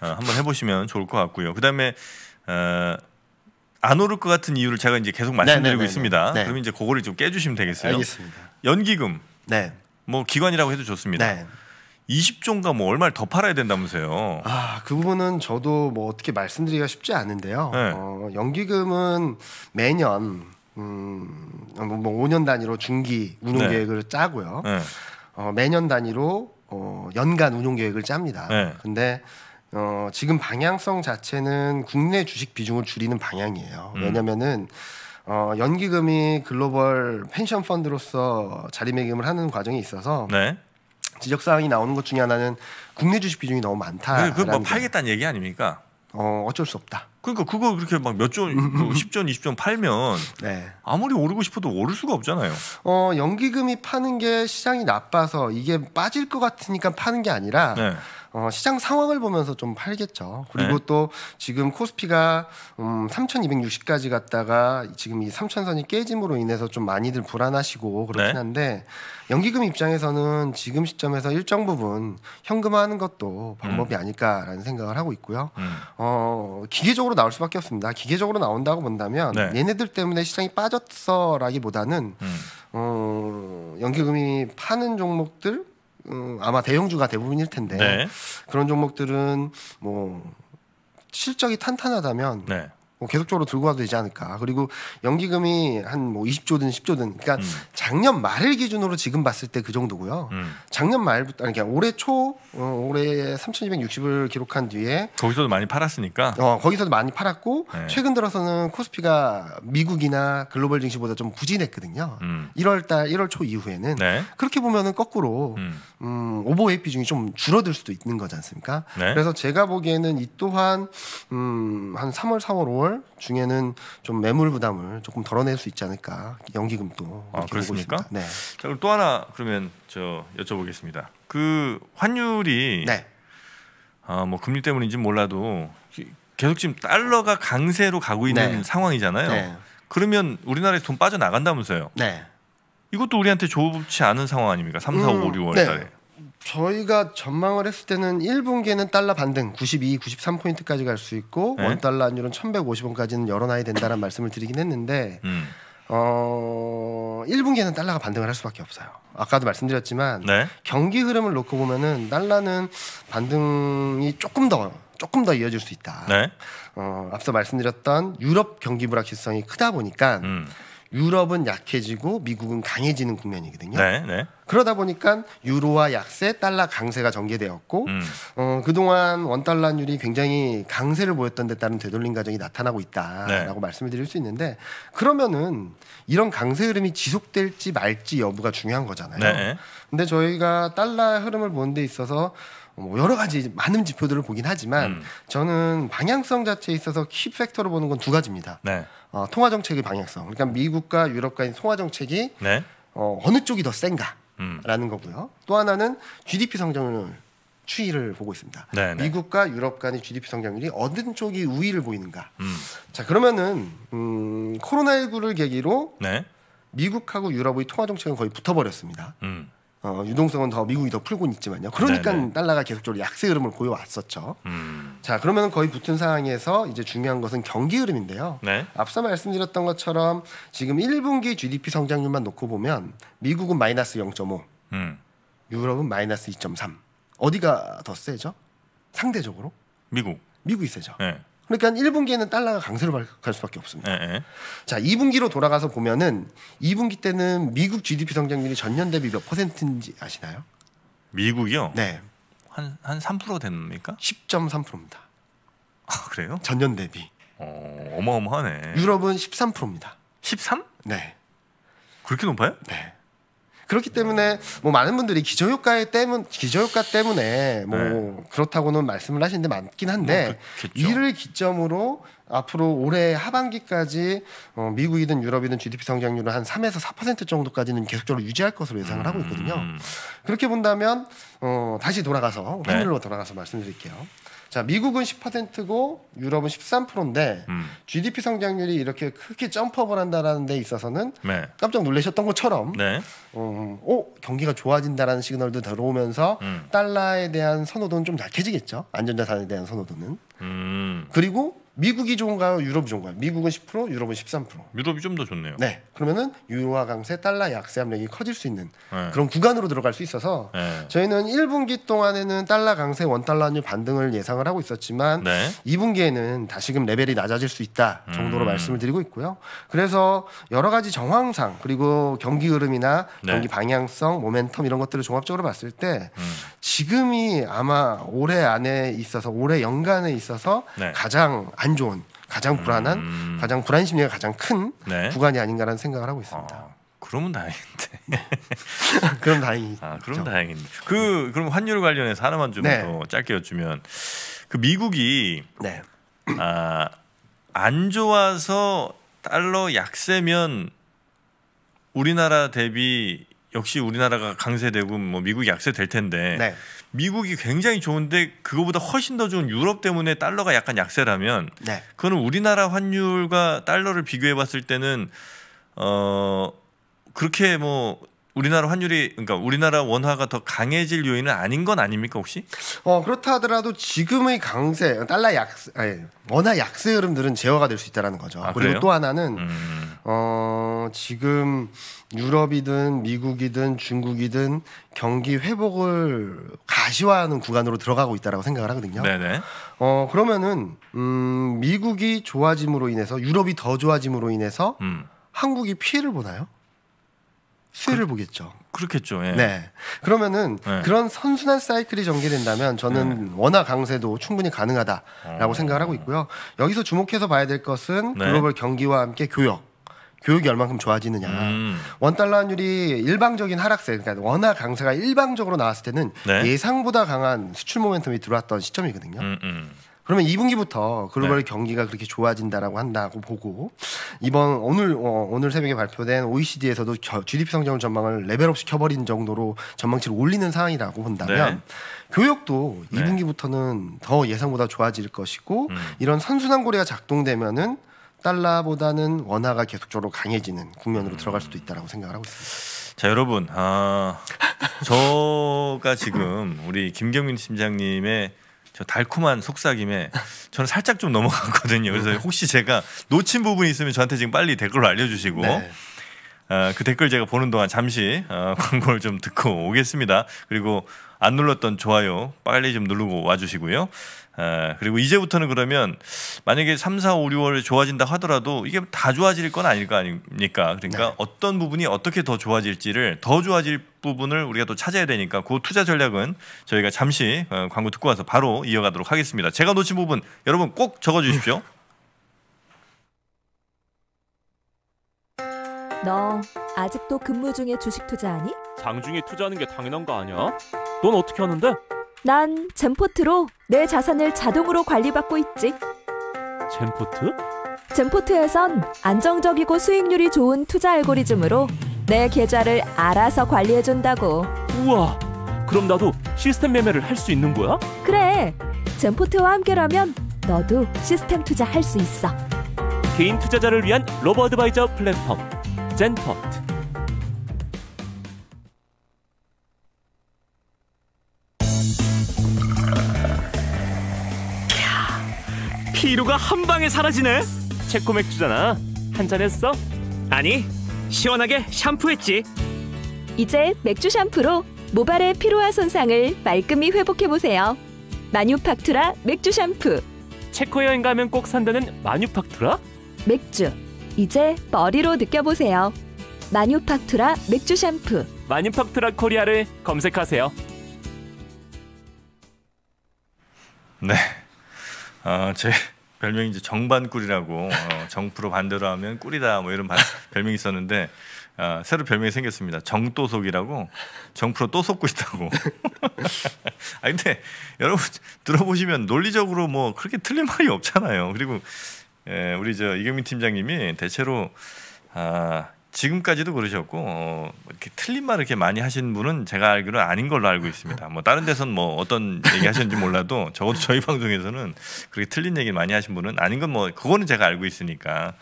어, 한번 해보시면 좋을 것 같고요 그다음에 어, 안 오를 것 같은 이유를 제가 이제 계속 네, 네, 말씀드리고 네네네네. 네. 있습니다 네. 그러면 이제 그거를 좀 깨주시면 되겠어요 알겠습니다. 연기금 네. 뭐 기관이라고 해도 좋습니다. 20종가 뭐 얼마를 더 팔아야 된다면서요. 아, 그 부분은 저도 뭐 어떻게 말씀드리기가 쉽지 않은데요. 네. 어, 연기금은 매년 음, 뭐 5년 뭐 단위로 중기 운용 네. 계획을 짜고요. 네. 어, 매년 단위로 어, 연간 운용 계획을 짭니다. 네. 근데 어, 지금 방향성 자체는 국내 주식 비중을 줄이는 방향이에요. 음. 왜냐면은 어, 연기금이 글로벌 펜션 펀드로서 자리매김을 하는 과정이 있어서 네. 지적 사항이 나오는 것 중에 하나는 국내 주식 비중이 너무 많다. 네, 그뭐 팔겠다는 얘기 아닙니까? 어 어쩔 수 없다. 그러니까 그거 그렇게 막 몇조, 뭐 [laughs] 십조 이십 조 팔면 네. 아무리 오르고 싶어도 오를 수가 없잖아요. 어 연기금이 파는 게 시장이 나빠서 이게 빠질 것 같으니까 파는 게 아니라. 네. 어, 시장 상황을 보면서 좀 팔겠죠. 그리고 네. 또 지금 코스피가 음, 3,260까지 갔다가 지금 이 3,000선이 깨짐으로 인해서 좀 많이들 불안하시고 그렇긴 네. 한데 연기금 입장에서는 지금 시점에서 일정 부분 현금화하는 것도 방법이 음. 아닐까라는 생각을 하고 있고요. 음. 어, 기계적으로 나올 수밖에 없습니다. 기계적으로 나온다고 본다면 네. 얘네들 때문에 시장이 빠졌어라기보다는 음. 어, 연기금이 파는 종목들 음, 아마 대형주가 대부분일 텐데 네. 그런 종목들은 뭐 실적이 탄탄하다면 네. 뭐 계속적으로 들고 와도 되지 않을까. 그리고 연기금이 한 뭐 20조든 10조든 그러니까 음. 작년 말을 기준으로 지금 봤을 때 그 정도고요. 음. 작년 말부터 아니 그러니까 올해 초 어, 올해 3,260을 기록한 뒤에 거기서도 많이 팔았으니까. 어, 거기서도 많이 팔았고 네. 최근 들어서는 코스피가 미국이나 글로벌 증시보다 좀 부진했거든요. 음. 1월 달 1월 초 이후에는 네. 그렇게 보면은 거꾸로 음, 음 오버웨이 비중이 좀 줄어들 수도 있는 거지 않습니까? 네. 그래서 제가 보기에는 이 또한 음, 한 3월, 4월, 5월 부담 중에는 좀 매물 부담을 조금 덜어낼 수 있지 않을까 연기금도 아, 그렇습니까? 네. 자 그럼 또 하나 그러면 저 여쭤보겠습니다. 그 환율이 네. 아뭐 금리 때문인지 몰라도 계속 지금 달러가 강세로 가고 있는 네. 상황이잖아요. 네. 그러면 우리나라에서 돈 빠져나간다면서요. 네. 이것도 우리한테 좋지 않은 상황 아닙니까? 3, 4, 음, 5, 6월 달에. 저희가 전망을 했을 때는 1분기에는 달러 반등 92, 93포인트까지 갈 수 있고 네? 원달러 환율은 1150원까지는 열어놔야 된다는 말씀을 드리긴 했는데 음. 어 1분기에는 달러가 반등을 할 수밖에 없어요. 아까도 말씀드렸지만 네? 경기 흐름을 놓고 보면은 달러는 반등이 조금 더 조금 더 이어질 수 있다. 네? 어 앞서 말씀드렸던 유럽 경기 불확실성이 크다 보니까 음. 유럽은 약해지고 미국은 강해지는 국면이거든요. 네, 네. 그러다 보니까 유로와 약세, 달러 강세가 전개되었고 음. 어, 그동안 원달러율이 굉장히 강세를 보였던 데 따른 되돌림 과정이 나타나고 있다라고 네. 말씀을 드릴 수 있는데 그러면은 이런 강세 흐름이 지속될지 말지 여부가 중요한 거잖아요. 그런데 네. 저희가 달러 흐름을 보는 데 있어서 뭐 여러 가지 많은 지표들을 보긴 하지만 음. 저는 방향성 자체에 있어서 킵 팩터로 보는 건 두 가지입니다. 네. 어, 통화 정책의 방향성. 그러니까 미국과 유럽 간의 통화 정책이 네. 어, 어느 쪽이 더 센가라는 음. 거고요. 또 하나는 GDP 성장률 추이를 보고 있습니다. 네네. 네. 미국과 유럽 간의 GDP 성장률이 어느 쪽이 우위를 보이는가. 음. 자 그러면은 음, 코로나19를 계기로 네. 미국하고 유럽의 통화 정책은 거의 붙어버렸습니다. 음. 어, 유동성은 더 미국이 더 풀고 있지만요. 그러니까 네네. 달러가 계속적으로 약세 흐름을 보여왔었죠. 음. 자 그러면 거의 붙은 상황에서 이제 중요한 것은 경기 흐름인데요. 네. 앞서 말씀드렸던 것처럼 지금 1분기 GDP 성장률만 놓고 보면 미국은 마이너스 0.5, 음. 유럽은 마이너스 2.3. 어디가 더 세죠? 상대적으로 미국. 미국이 세죠. 네. 그러니까 1분기에는 달러가 강세로 갈 수밖에 없습니다. 에에. 예, 예. 자, 2분기로 돌아가서 보면은 2분기 때는 미국 GDP 성장률이 전년 대비 몇 퍼센트인지 아시나요? 미국이요? 네. 한 한 3% 됩니까? 10.3%입니다. 아, 그래요? 전년 대비. 어, 어마어마하네. 유럽은 13%입니다. 13? 네. 그렇게 높아요? 네. 그렇기 때문에 뭐 많은 분들이 기저효과 때문 기저효과 때문에 뭐 네. 그렇다고는 말씀을 하시는데 많긴 한데 뭐 이를 기점으로 앞으로 올해 하반기까지 어, 미국이든 유럽이든 GDP 성장률을 한 3에서 4% 정도까지는 계속적으로 유지할 것으로 예상을 하고 있거든요. 음. 그렇게 본다면 어, 다시 돌아가서 환율로 네. 돌아가서 말씀드릴게요. 자, 미국은 10%고 유럽은 13%인데 음. GDP 성장률이 이렇게 크게 점프업을 한다라는 데 있어서는 네. 깜짝 놀라셨던 것처럼 네. 음, 어, 경기가 좋아진다라는 시그널도 들어오면서 음. 달러에 대한 선호도는 좀 약해지겠죠. 안전자산에 대한 선호도는. 음. 그리고 미국이 좋은가요? 유럽이 좋은가요? 미국은 10%, 유럽은 13%. 유럽이 좀 더 좋네요. 네. 그러면은 유로화 강세, 달러 약세 압력이 커질 수 있는 네. 그런 구간으로 들어갈 수 있어서 네. 저희는 1분기 동안에는 달러 강세, 원달러율 반등을 예상을 하고 있었지만 네. 2분기에는 다시금 레벨이 낮아질 수 있다 정도로 음. 말씀을 드리고 있고요. 그래서 여러 가지 정황상 그리고 경기 흐름이나 네. 경기 방향성, 모멘텀 이런 것들을 종합적으로 봤을 때 음. 지금이 아마 올해 안에 있어서 올해 연간에 있어서 네. 가장 안안 좋은 가장 불안한 음. 가장 불안 심리가 가장 큰 네. 구간이 아닌가라는 생각을 하고 있습니다. 아, 그러면 다행인데. [laughs] 그럼 다행이. 아, 그럼 다행인데. 그 그럼 환율 관련해서 하나만 좀더 네. 짧게 여쭈면 그 미국이 네. 아, 안 좋아서 달러 약세면 우리나라 대비 역시 우리나라가 강세되고 뭐 미국이 약세될 텐데 네. 미국이 굉장히 좋은데 그거보다 훨씬 더 좋은 유럽 때문에 달러가 약간 약세라면 네. 그거는 우리나라 환율과 달러를 비교해 봤을 때는 어 그렇게 뭐 우리나라 환율이 그러니까 우리나라 원화가 더 강해질 요인은 아닌 건 아닙니까 혹시? 어 그렇다 하더라도 지금의 강세 달러 약 아니, 원화 약세 흐름들은 제어가 될 수 있다라는 거죠. 아, 그리고 그래요? 또 하나는 음. 어 지금 유럽이든 미국이든 중국이든 경기 회복을 가시화하는 구간으로 들어가고 있다라고 생각을 하거든요. 네네. 어 그러면은 음 미국이 좋아짐으로 인해서 유럽이 더 좋아짐으로 인해서 음. 한국이 피해를 보나요? 수혜를 그, 보겠죠. 그렇겠죠. 예. 네. 그러면은 예. 그런 선순환 사이클이 전개된다면 저는 예. 원화 강세도 충분히 가능하다라고 아. 생각을 하고 있고요. 여기서 주목해서 봐야 될 것은 네. 글로벌 경기와 함께 교역. 교육이 얼만큼 좋아지느냐. 음. 원달러 환율이 일방적인 하락세, 그러니까 원화 강세가 일방적으로 나왔을 때는 네. 예상보다 강한 수출 모멘텀이 들어왔던 시점이거든요. 음, 음. 그러면 2분기부터 글로벌 네. 경기가 그렇게 좋아진다라고 한다고 보고 이번 오늘 어, 오늘 새벽에 발표된 OECD에서도 저, GDP 성장 전망을 레벨업 시켜버린 정도로 전망치를 올리는 상황이라고 본다면 네. 교역도 2분기부터는 더 예상보다 좋아질 것이고 음. 이런 선순환 고리가 작동되면은 달러보다는 원화가 계속적으로 강해지는 국면으로 음. 들어갈 수도 있다라고 생각을 하고 있습니다. 자 여러분, 아, 저가 지금 우리 김경민 팀장님의 저 달콤한 속삭임에 저는 살짝 좀 넘어갔거든요. 그래서 혹시 제가 놓친 부분이 있으면 저한테 지금 빨리 댓글로 알려주시고 네. 어, 그 댓글 제가 보는 동안 잠시 어, [laughs] 광고를 좀 듣고 오겠습니다. 그리고 안 눌렀던 좋아요 빨리 좀 누르고 와주시고요. 예, 그리고 이제부터는 그러면 만약에 3, 4, 5, 6월에 좋아진다 하더라도 이게 다 좋아질 건 아닐 거 아닙니까? 그러니까 네. 어떤 부분이 어떻게 더 좋아질지를 더 좋아질 부분을 우리가 또 찾아야 되니까 그 투자 전략은 저희가 잠시 어, 광고 듣고 와서 바로 이어가도록 하겠습니다. 제가 놓친 부분 여러분 꼭 적어 주십시오. [laughs] 너 아직도 근무 중에 주식 투자하니? 장중에 투자하는 게 당연한 거 아니야? 넌 어떻게 하는데? 난 젠포트로 내 자산을 자동으로 관리받고 있지. 젠포트? 젠포트에선 안정적이고 수익률이 좋은 투자 알고리즘으로 내 계좌를 알아서 관리해준다고. 우와, 그럼 나도 시스템 매매를 할 수 있는 거야? 그래, 젠포트와 함께라면 너도 시스템 투자 할수 있어. 개인 투자자를 위한 로보 어드바이저 플랫폼 젠포트. 피로가 한 방에 사라지네. 체코 맥주잖아. 한 잔 했어? 아니, 시원하게 샴푸했지. 이제 맥주 샴푸로 모발의 피로와 손상을 말끔히 회복해보세요. 마뉴팍투라 맥주 샴푸. 체코 여행 가면 꼭 산다는 마뉴팍투라? 맥주. 이제 머리로 느껴보세요. 마뉴팍투라 맥주 샴푸. 마뉴팍투라 코리아를 검색하세요. 네. 어, 제 별명이 이제 정반꿀이라고 어, 정프로 반대로 하면 꿀이다 뭐 이런 바, 별명이 있었는데 어, 새로 별명이 생겼습니다. 정또속이라고 정프로 또 속고 있다고. [laughs] 아 근데 여러분 들어보시면 논리적으로 뭐 그렇게 틀린 말이 없잖아요. 그리고 예, 우리 저 이경민 팀장님이 대체로 아, 지금까지도 그러셨고 어, 이렇게 틀린 말을 이렇게 많이 하신 분은 제가 알기로는 아닌 걸로 알고 있습니다. 뭐 다른 데서는뭐 어떤 얘기하셨는지 몰라도 적어도 저희 [laughs] 방송에서는 그렇게 틀린 얘기 많이 하신 분은 아닌 건 뭐 그거는 제가 알고 있으니까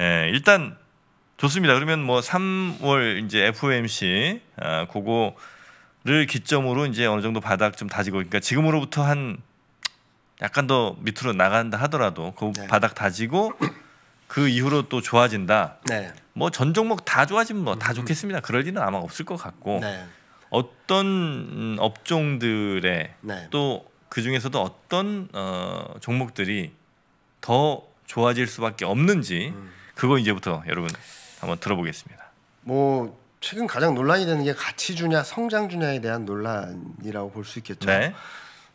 예, 일단 좋습니다. 그러면 뭐 3월 이제 FOMC 아, 그거를 기점으로 이제 어느 정도 바닥 좀 다지고 그러니까 지금으로부터 한 약간 더 밑으로 나간다 하더라도 그 네. 바닥 다지고 그 이후로 또 좋아진다. 네. 뭐전 종목 다 좋아지면 뭐다 음. 좋겠습니다. 그럴 리는 아마 없을 것 같고 네. 어떤 음, 업종들의 네. 또그 중에서도 어떤 어, 종목들이 더 좋아질 수밖에 없는지 음. 그거 이제부터 여러분 한번 들어보겠습니다. 뭐 최근 가장 논란이 되는 게 가치 주냐 성장 주냐에 대한 논란이라고 볼 수 있겠죠. 네.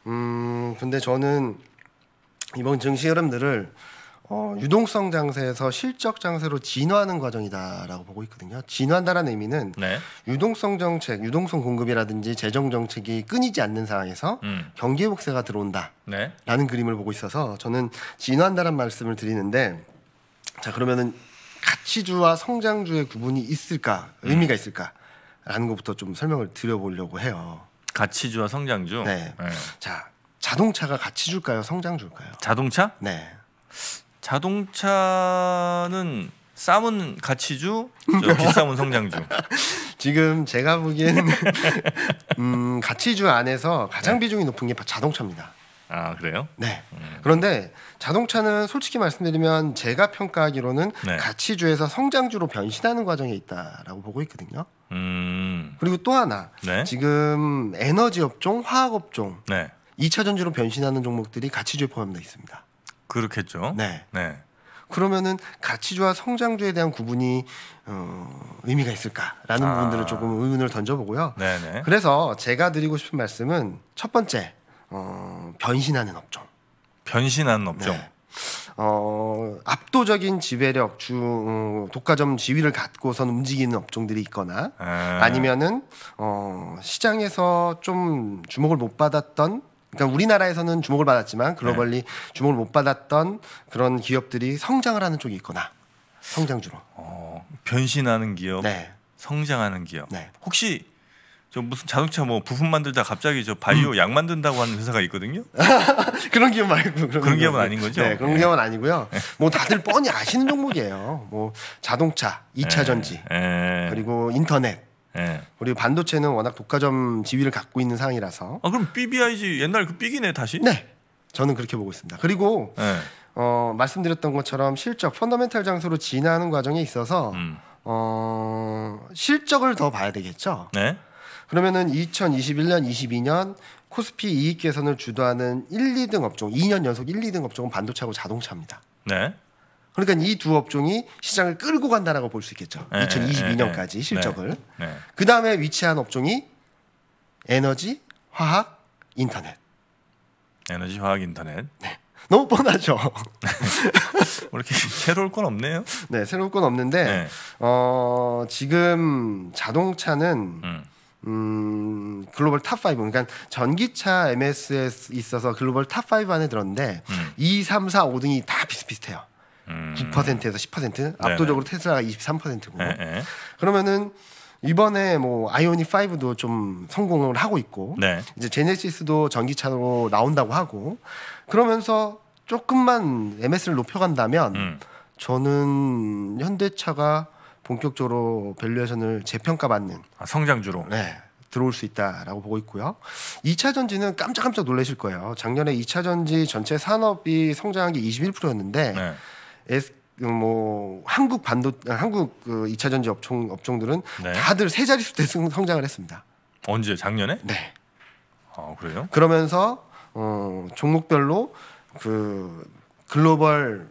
음 근데 저는 이번 증시 흐름들을 어, 유동성 장세에서 실적 장세로 진화하는 과정이다라고 보고 있거든요. 진화한다는 의미는 네. 유동성 정책, 유동성 공급이라든지 재정 정책이 끊이지 않는 상황에서 음. 경기 복세가 들어온다라는 네. 그림을 보고 있어서 저는 진화한다는 말씀을 드리는데 자 그러면은 가치주와 성장주의 구분이 있을까 의미가 음. 있을까라는 것부터 좀 설명을 드려보려고 해요. 가치주와 성장주. 네. 네. 자 자동차가 가치주일까요, 성장주일까요? 자동차? 네. 자동차는 싸은 가치주, 음. 비싸은 성장주. [laughs] 지금 제가 보기에는 [laughs] 음, 가치주 안에서 가장 네. 비중이 높은 게 자동차입니다. 아 그래요? 네. 음. 그런데 자동차는 솔직히 말씀드리면 제가 평가하기로는 네. 가치주에서 성장주로 변신하는 과정에 있다라고 보고 있거든요. 음. 그리고 또 하나 네? 지금 에너지 업종, 화학 업종, 네. 2차 전지로 변신하는 종목들이 가치주에 포함되어 있습니다. 그렇겠죠. 네. 네. 그러면은 가치주와 성장주에 대한 구분이 어, 의미가 있을까라는 아. 부분들을 조금 의문을 던져보고요. 네네. 그래서 제가 드리고 싶은 말씀은 첫 번째 어, 변신하는 업종. 변신하는 업종. 네. 어, 압도적인 지배력, 주 음, 독과점 지위를 갖고선 움직이는 업종들이 있거나 에. 아. 아니면은 어, 시장에서 좀 주목을 못 받았던 그러니까 우리나라에서는 주목을 받았지만 글로벌리 네. 주목을 못 받았던 그런 기업들이 성장을 하는 쪽이 있거나 성장주로 어, 변신하는 기업, 네. 성장하는 기업. 네. 혹시 저 무슨 자동차 뭐 부품 만들다 갑자기 저 바이오 음. 약 만든다고 하는 회사가 있거든요. [laughs] 그런 기업 말고 그런, 그런 기업은 아닌 거죠. 네, 그런 네. 기업은 아니고요. 네. 뭐 다들 뻔히 아시는 종목이에요. 뭐 자동차, 2차 전지, 네. 그리고 인터넷, 네. 우리 반도체는 워낙 독과점 지위를 갖고 있는 상황이라서. 아 그럼 BBIG 옛날 그 삑이네 다시? 네, 저는 그렇게 보고 있습니다. 그리고 네. 어, 말씀드렸던 것처럼 실적 펀더멘탈 장소로 진화하는 과정에 있어서 음. 어, 실적을 더 봐야 되겠죠. 네. 그러면은 2021년, 22년 코스피 이익 개선을 주도하는 1, 2등 업종, 2년 연속 1, 2등 업종은 반도체하고 자동차입니다. 네. 그러니까 이 두 업종이 시장을 끌고 간다라고 볼 수 있겠죠. 네, 2022년까지 네, 실적을. 네, 네. 그 다음에 위치한 업종이 에너지, 화학, 인터넷. 에너지, 화학, 인터넷. 네. 너무 뻔하죠. [laughs] 뭐 이렇게 새로울 건 없네요. 네, 새로울 건 없는데 네. 어, 지금 자동차는 음. 음, 글로벌 탑5. 그러니까 전기차 MS에 있어서 글로벌 탑5 안에 들었는데 음. 2, 3, 4, 5등이 다 비슷비슷해요. 음. 9%에서 10% 네네. 압도적으로 테슬라가 23%고 네네. 예, 예. 그러면은 이번에 뭐 아이오닉 5도 좀 성공을 하고 있고 네. 이제 제네시스도 전기차로 나온다고 하고 그러면서 조금만 MS를 높여간다면 음. 저는 현대차가 본격적으로 밸류에이션을 재평가받는 아, 성장주로 네, 들어올 수 있다라고 보고 있고요. 2차 전지는 깜짝깜짝 놀라실 거예요. 작년에 2차 전지 전체 산업이 성장한 게 21%였는데 네. 에스, 그 뭐 한국 반도 아, 한국 그 2차 전지 업종 업종들은 네. 다들 세 자릿수 대 성장을 했습니다. 언제 작년에? 네. 아, 그래요? 그러면서 어, 종목별로 그 글로벌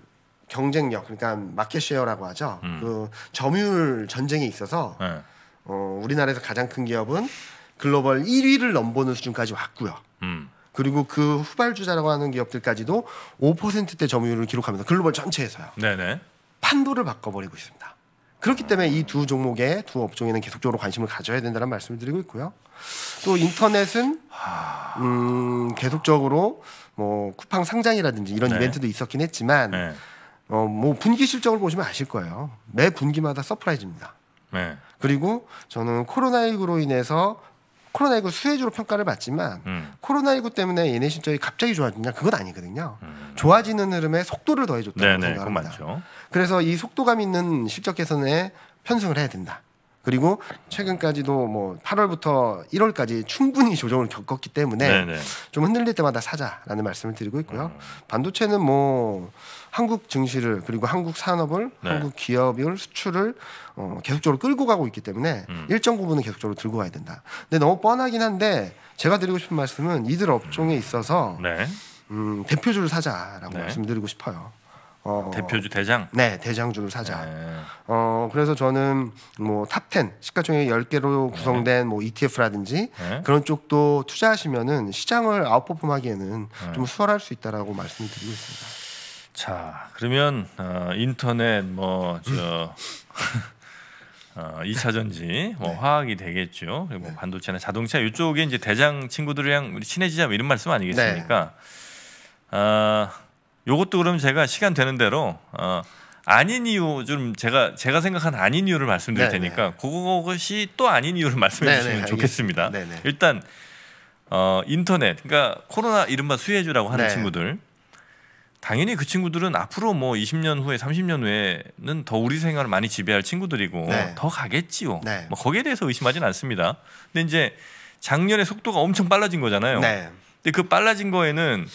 경쟁력 그러니까 마켓 쉐어라고 하죠. 음. 그 점유율 전쟁에 있어서 네. 어, 우리나라에서 가장 큰 기업은 글로벌 1위를 넘보는 수준까지 왔고요. 음. 그리고 그 후발주자라고 하는 기업들까지도 5%대 점유율을 기록하면서 글로벌 전체에서요. 네네. 판도를 바꿔버리고 있습니다. 그렇기 때문에 이 두 종목의 두 업종에는 계속적으로 관심을 가져야 된다는 말씀을 드리고 있고요. 또 인터넷은 음, 계속적으로 뭐 쿠팡 상장이라든지 이런 네. 이벤트도 있었긴 했지만 네. 어, 뭐 분기 실적을 보시면 아실 거예요. 매 분기마다 서프라이즈입니다. 네. 그리고 저는 코로나19로 인해서 코로나19 수혜주로 평가를 받지만 음. 코로나19 때문에 얘네 실적이 갑자기 좋아졌냐 그건 아니거든요. 음. 좋아지는 흐름에 속도를 더해줬다고 생각합니다. 그래서 이 속도감 있는 실적 개선에 편승을 해야 된다. 그리고 최근까지도 뭐 8월부터 1월까지 충분히 조정을 겪었기 때문에 네네. 좀 흔들릴 때마다 사자라는 말씀을 드리고 있고요. 음. 반도체는 뭐 한국 증시를 그리고 한국 산업을 네. 한국 기업을 수출을 어, 계속적으로 끌고 가고 있기 때문에 음. 일정 부분은 계속적으로 들고 가야 된다. 근데 너무 뻔하긴 한데 제가 드리고 싶은 말씀은 이들 업종에 있어서 네. 음, 대표주를 사자라고 네. 말씀드리고 싶어요. 어, 어, 대표주 대장. 네, 대장주를 사자. 네. 어, 그래서 저는 뭐탑 10, 시가총액 10개로 구성된 네. 뭐 ETF라든지 네. 그런 쪽도 투자하시면은 시장을 아웃퍼폼하기에는 네. 좀 수월할 수 있다라고 말씀드리고 있습니다. 자, 그러면 어, 인터넷 뭐저 음. [laughs] 어, 2차 전지, 뭐 네. 화학이 되겠죠. 그리고 뭐 반도체나 자동차 이쪽에 이제 대장 친구들이랑 친해지자 뭐 이런 말씀 아니겠습니까? 아 어, 요것도 그러면 제가 시간 되는 대로 어, 아닌 이유 좀 제가 제가 생각한 아닌 이유를 말씀드릴 네네. 테니까 네. 그것이 또 아닌 이유를 네, 말씀해 네네. 주시면 좋겠습니다. 네네. 네. 일단 어, 인터넷 그러니까 코로나 이른바 수혜주라고 하는 네. 친구들 당연히 그 친구들은 앞으로 뭐 20년 후에 30년 후에는 더 우리 생활을 많이 지배할 친구들이고 네. 더 가겠지요. 네. 뭐 거기에 대해서 의심하진 않습니다. 근데 이제 작년에 속도가 엄청 빨라진 거잖아요. 근데 그 빨라진 거에는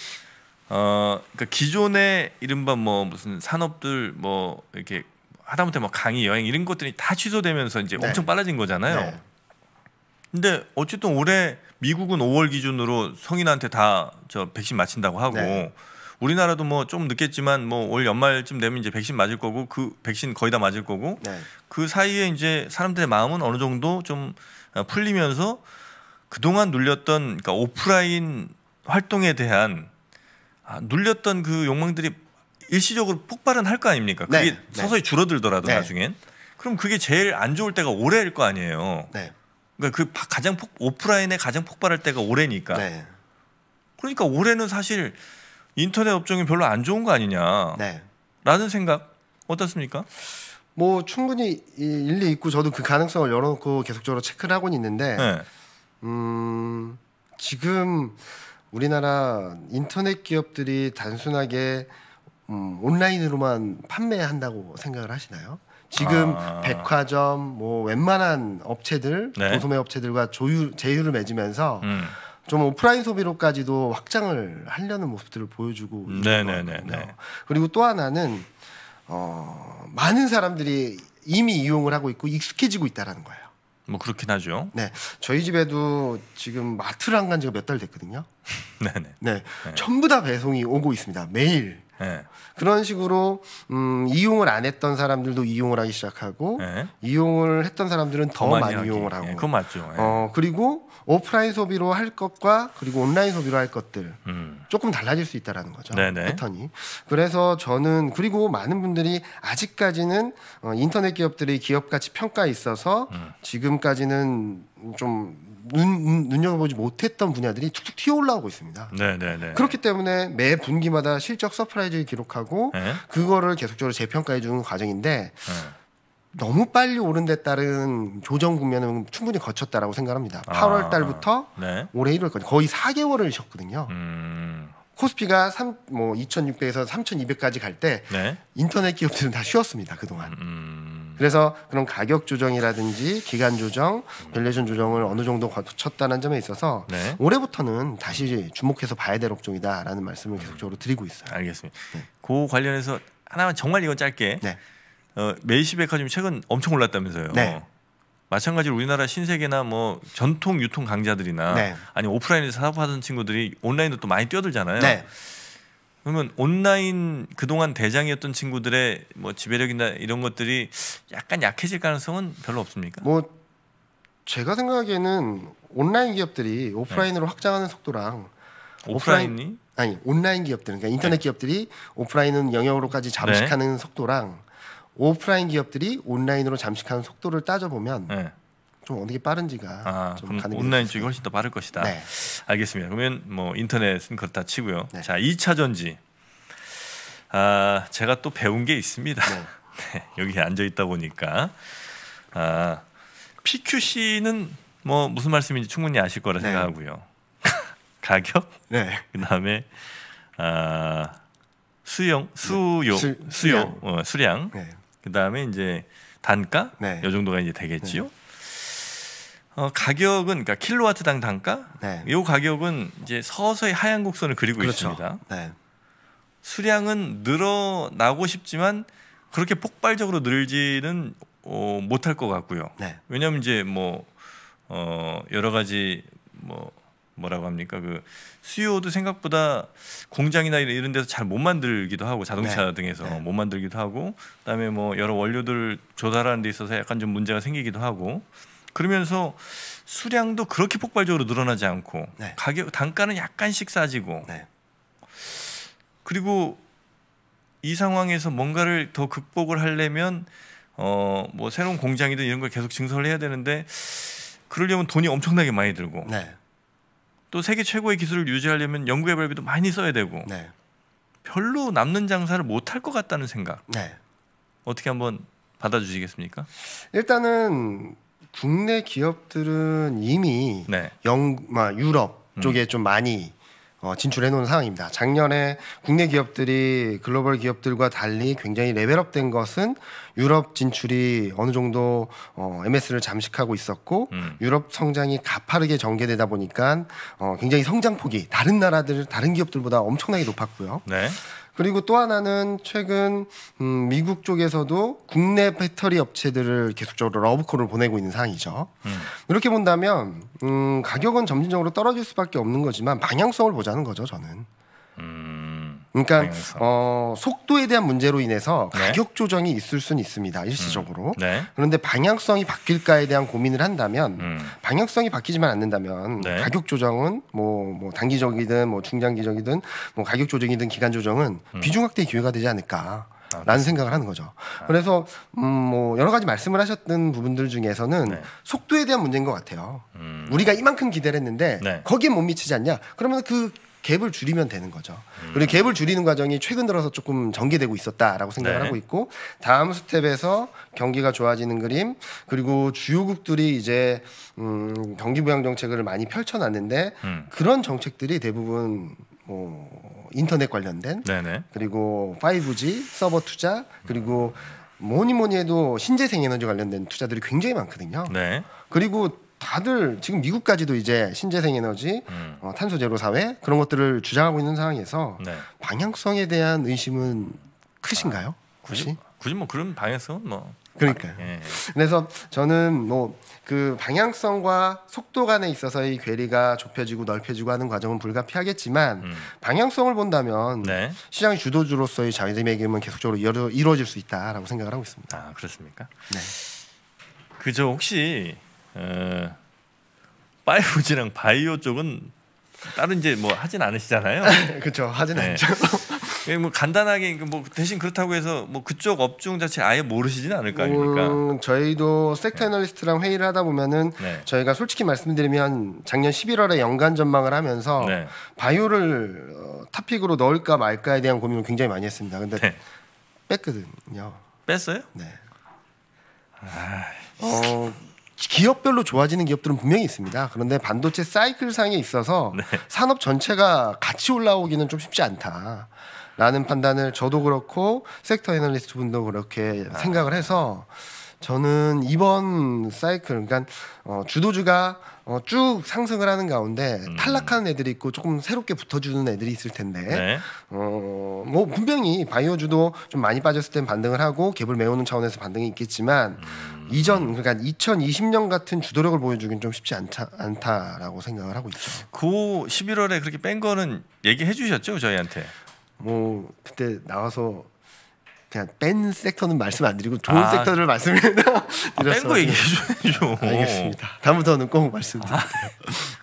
어, 그러니까 기존의 이른바 뭐 무슨 산업들 뭐 이렇게 하다못해 뭐 강의 여행 이런 것들이 다 취소되면서 이제 네. 엄청 빨라진 거잖아요. 네. 근데 어쨌든 올해 미국은 5월 기준으로 성인한테 다 저 백신 맞힌다고 하고 네. 우리나라도 뭐 좀 늦겠지만 뭐 올 연말쯤 되면 이제 백신 맞을 거고 그 백신 거의 다 맞을 거고 네. 그 사이에 이제 사람들의 마음은 어느 정도 좀 어, 풀리면서 그동안 눌렸던 그러니까 오프라인 활동에 대한 아, 눌렸던 그 욕망들이 일시적으로 폭발은 할 거 아닙니까? 네. 그게 네, 서서히 네. 줄어들더라도 네. 나중엔 그럼 그게 제일 안 좋을 때가 올해일 거 아니에요. 네. 그러니까 그 가장 폭, 오프라인에 가장 폭발할 때가 올해니까. 네. 그러니까 올해는 사실 인터넷 업종이 별로 안 좋은 거 아니냐라는 생각 어떻습니까? 뭐 충분히 일리 있고 저도 그 가능성을 열어놓고 계속적으로 체크를 하고는 있는데 음, 지금 우리나라 인터넷 기업들이 단순하게 음, 온라인으로만 판매한다고 생각을 하시나요? 지금 아. 백화점 뭐 웬만한 업체들 네. 도소매 업체들과 조율 제휴를 맺으면서 음. 좀 오프라인 소비로까지도 확장을 하려는 모습들을 보여주고 네네네 네, 네, 네. 그리고 또 하나는 어, 많은 사람들이 이미 이용을 하고 있고 익숙해지고 있다라는 거예요. 뭐 그렇긴 하죠. 네, 저희 집에도 지금 마트를 안 간 지가 몇 달 됐거든요. [laughs] 네네. 네, 네, 전부 다 배송이 오고 있습니다. 매일. 예. 그런 식으로 음, 이용을 안 했던 사람들도 이용을 하기 시작하고 네. 이용을 했던 사람들은 더, 더 많이, 많이 이용을 예, 하고 예, 그건 맞죠. 예. 어, 그리고 오프라인 소비로 할 것과 그리고 온라인 소비로 할 것들 음. 조금 달라질 수 있다라는 거죠 네네. 네. 패턴이. 그래서 저는 그리고 많은 분들이 아직까지는 어, 인터넷 기업들의 기업 가치 평가에 있어서 음. 지금까지는 좀 눈, 눈여겨보지 못했던 분야들이 툭툭 튀어올라오고 있습니다. 네네네. 네, 네. 그렇기 때문에 매 분기마다 실적 서프라이즈를 기록하고 네? 그거를 계속적으로 재평가해 주는 과정인데 네. 너무 빨리 오른 데 따른 조정 국면은 충분히 거쳤다라고 생각합니다. 8월 아. 달부터 네. 올해 1월까지 거의 4개월을 쉬었거든요. 음. 코스피가 3, 뭐 2,600에서 3,200까지 갈때 네. 인터넷 기업들은 다 쉬었습니다 그동안. 음... 음. 그래서 그런 가격 조정이라든지 기간 조정, 밸류션 조정을 어느 정도 거쳤다는 점에 있어서 네. 올해부터는 다시 주목해서 봐야 될 업종이다라는 말씀을 계속적으로 드리고 있어요. 알겠습니다. 네. 그 관련해서 하나만 정말 이건 짧게 네. 어, 메이시백화점 최근 엄청 올랐다면서요. 네. 마찬가지로 우리나라 신세계나 뭐 전통 유통 강자들이나 네. 아니 오프라인에서 사업하던 친구들이 온라인으로또 많이 뛰어들잖아요. 네. 그러면 온라인 그동안 대장이었던 친구들의 뭐 지배력이나 이런 것들이 약간 약해질 가능성은 별로 없습니까? 뭐 제가 생각에는 온라인 기업들이 네. 오프라인으로 네. 확장하는 속도랑 오프라인이 오프라인, 아니 온라인 기업들 그러니까 인터넷 네. 기업들이 오프라인은 영역으로까지 네. 잠식하는 속도랑 오프라인 기업들이 온라인으로 잠식하는 속도를 따져보면 네. 좀어떻게 빠른지가 아, 좀 가는 온라인 쪽이 훨씬 더 빠를 것이다. 네. 알겠습니다. 그러면 뭐 인터넷은 그렇다 치고요. 네. 자, 2차 전지. 아, 제가 또 배운 게 있습니다. 네. [laughs] 네, 여기 앉아 있다 보니까 아, PQC는 뭐 무슨 말씀인지 충분히 아실 거라 네. 생각하고요. [laughs] 가격? 네. 그다음에 아, 수용, 수요, 네. 수, 수요, 수량, 어, 수량. 네. 그 다음에 이제 단가 네. 요 정도가 이제 되겠지요. 네. 어, 가격은 그러니까 킬로와트당 단가 네. 요 가격은 이제 서서히 하향 곡선을 그리고 그렇죠. 있습니다. 네. 수량은 늘어나고 싶지만 그렇게 폭발적으로 늘지는 어, 못할 것 같고요. 네. 왜냐하면 이제 뭐 어, 여러 가지 뭐 뭐라고 합니까 그 수요도 생각보다 공장이나 이런 데서 잘 못 만들기도 하고 자동차 네. 등에서 네. 못 만들기도 하고 그다음에 뭐 여러 원료들 조달하는 데 있어서 약간 좀 문제가 생기기도 하고 그러면서 수량도 그렇게 폭발적으로 늘어나지 않고 네. 가격 단가는 약간씩 싸지고 네. 그리고 이 상황에서 뭔가를 더 극복을 하려면 어 뭐 새로운 공장이든 이런 걸 계속 증설을 해야 되는데 그러려면 돈이 엄청나게 많이 들고 네. 또 세계 최고의 기술을 유지하려면 연구 개발비도 많이 써야 되고 네. 별로 남는 장사를 못할 것 같다는 생각. 네. 어떻게 한번 받아주시겠습니까? 일단은 국내 기업들은 이미 네. 영, 막 유럽 음. 쪽에 음. 좀 많이 어, 진출해 놓은 상황입니다. 작년에 국내 기업들이 글로벌 기업들과 달리 굉장히 레벨업된 것은 유럽 진출이 어느 정도 어, MS를 잠식하고 있었고 음. 유럽 성장이 가파르게 전개되다 보니까 어, 굉장히 성장폭이 다른 나라들 다른 기업들보다 엄청나게 높았고요. 네. 그리고 또 하나는 최근 음, 미국 쪽에서도 국내 배터리 업체들을 계속적으로 러브콜을 보내고 있는 상황이죠. 음. 이렇게 본다면 음, 가격은 점진적으로 떨어질 수밖에 없는 거지만 방향성을 보자는 거죠. 저는. 음. 그러니까 어, 속도에 대한 문제로 인해서 네. 가격 네. 조정이 있을 수는 있습니다. 일시적으로. 음. 네. 그런데 방향성이 바뀔까에 대한 고민을 한다면 음. 방향성이 바뀌지만 않는다면 네. 가격 조정은 뭐, 뭐 단기적이든 뭐 중장기적이든 뭐 가격 조정이든 기간 조정은 음. 비중 확대의 기회가 되지 않을까. 라는 생각을 하는 거죠. 아. 그래서 음뭐 여러 가지 말씀을 하셨던 부분들 중에서는 네. 속도에 대한 문제인 것 같아요. 음. 우리가 이만큼 기대를 했는데 네. 거기에 못 미치지 않냐? 그러면 그 갭을 줄이면 되는 거죠. 음. 그리고 갭을 줄이는 과정이 최근 들어서 조금 전개되고 있었다라고 생각을 네. 하고 있고 다음 스텝에서 경기가 좋아지는 그림 그리고 주요국들이 이제 음, 경기 부양 정책을 많이 펼쳐놨는데 음. 그런 정책들이 대부분 뭐 인터넷 관련된 네네. 그리고 5G 서버 투자 그리고 뭐니 뭐니 해도 신재생 에너지 관련된 투자들이 굉장히 많거든요. 네. 그리고 다들 지금 미국까지도 이제 신재생 에너지, 음. 어, 탄소 제로 사회 그런 것들을 주장하고 있는 상황에서 네. 방향성에 대한 의심은 크신가요? 굳 아, 굳이, 굳이 뭐 그런 방향성은 뭐 그러니까요. 아, 예. 그래서 저는 뭐 그 방향성과 속도 간에 있어서의 괴리가 좁혀지고 넓혀지고 하는 과정은 불가피하겠지만 음. 방향성을 본다면 네. 시장 주도주로서의 자리매김은 계속적으로 이루어질 수 있다라고 생각을 하고 있습니다. 아 그렇습니까? 네. 그저 혹시 바이오지랑 바이오 쪽은 다른 이제 뭐 하진 않으시잖아요. [laughs] 그렇죠. 하진 네. 않죠. [laughs] 예, 뭐 간단하게 뭐 대신 그렇다고 해서 뭐 그쪽 업종 자체 아예 모르시진 않을 거 아닙니까? 음, 저희도 섹터 네. 애널리스트랑 회의를 하다 보면은 네. 저희가 솔직히 말씀드리면 작년 11월에 연간 전망을 하면서 네. 바이오를 어, 탑픽으로 넣을까 말까에 대한 고민을 굉장히 많이 했습니다. 근데 네. 뺐거든요. 뺐어요? 네. 아... 어, 기업별로 좋아지는 기업들은 분명히 있습니다. 그런데 반도체 사이클상에 있어서 네. 산업 전체가 같이 올라오기는 좀 쉽지 않다. 라는 판단을 저도 그렇고 섹터 애널리스트 분도 그렇게 아. 생각을 해서 저는 이번 사이클, 그러니까 어, 주도주가 어, 쭉 상승을 하는 가운데 음. 탈락하는 애들이 있고 조금 새롭게 붙어주는 애들이 있을 텐데 네. 어, 뭐 분명히 바이오주도 좀 많이 빠졌을 땐 반등을 하고 갭을 메우는 차원에서 반등이 있겠지만 음. 이전 그러니까 2020년 같은 주도력을 보여주긴 좀 쉽지 않다, 않다라고 생각을 하고 있죠. 그 11월에 그렇게 뺀 거는 얘기해 주셨죠 저희한테? 뭐 그때 나와서 그냥 뺀 섹터는 말씀 안 드리고 좋은 아, 섹터를 말씀을 아, 뺀거 얘기해 줘야죠. 알겠습니다. 다음부터는 꼭 말씀드릴게요. 아,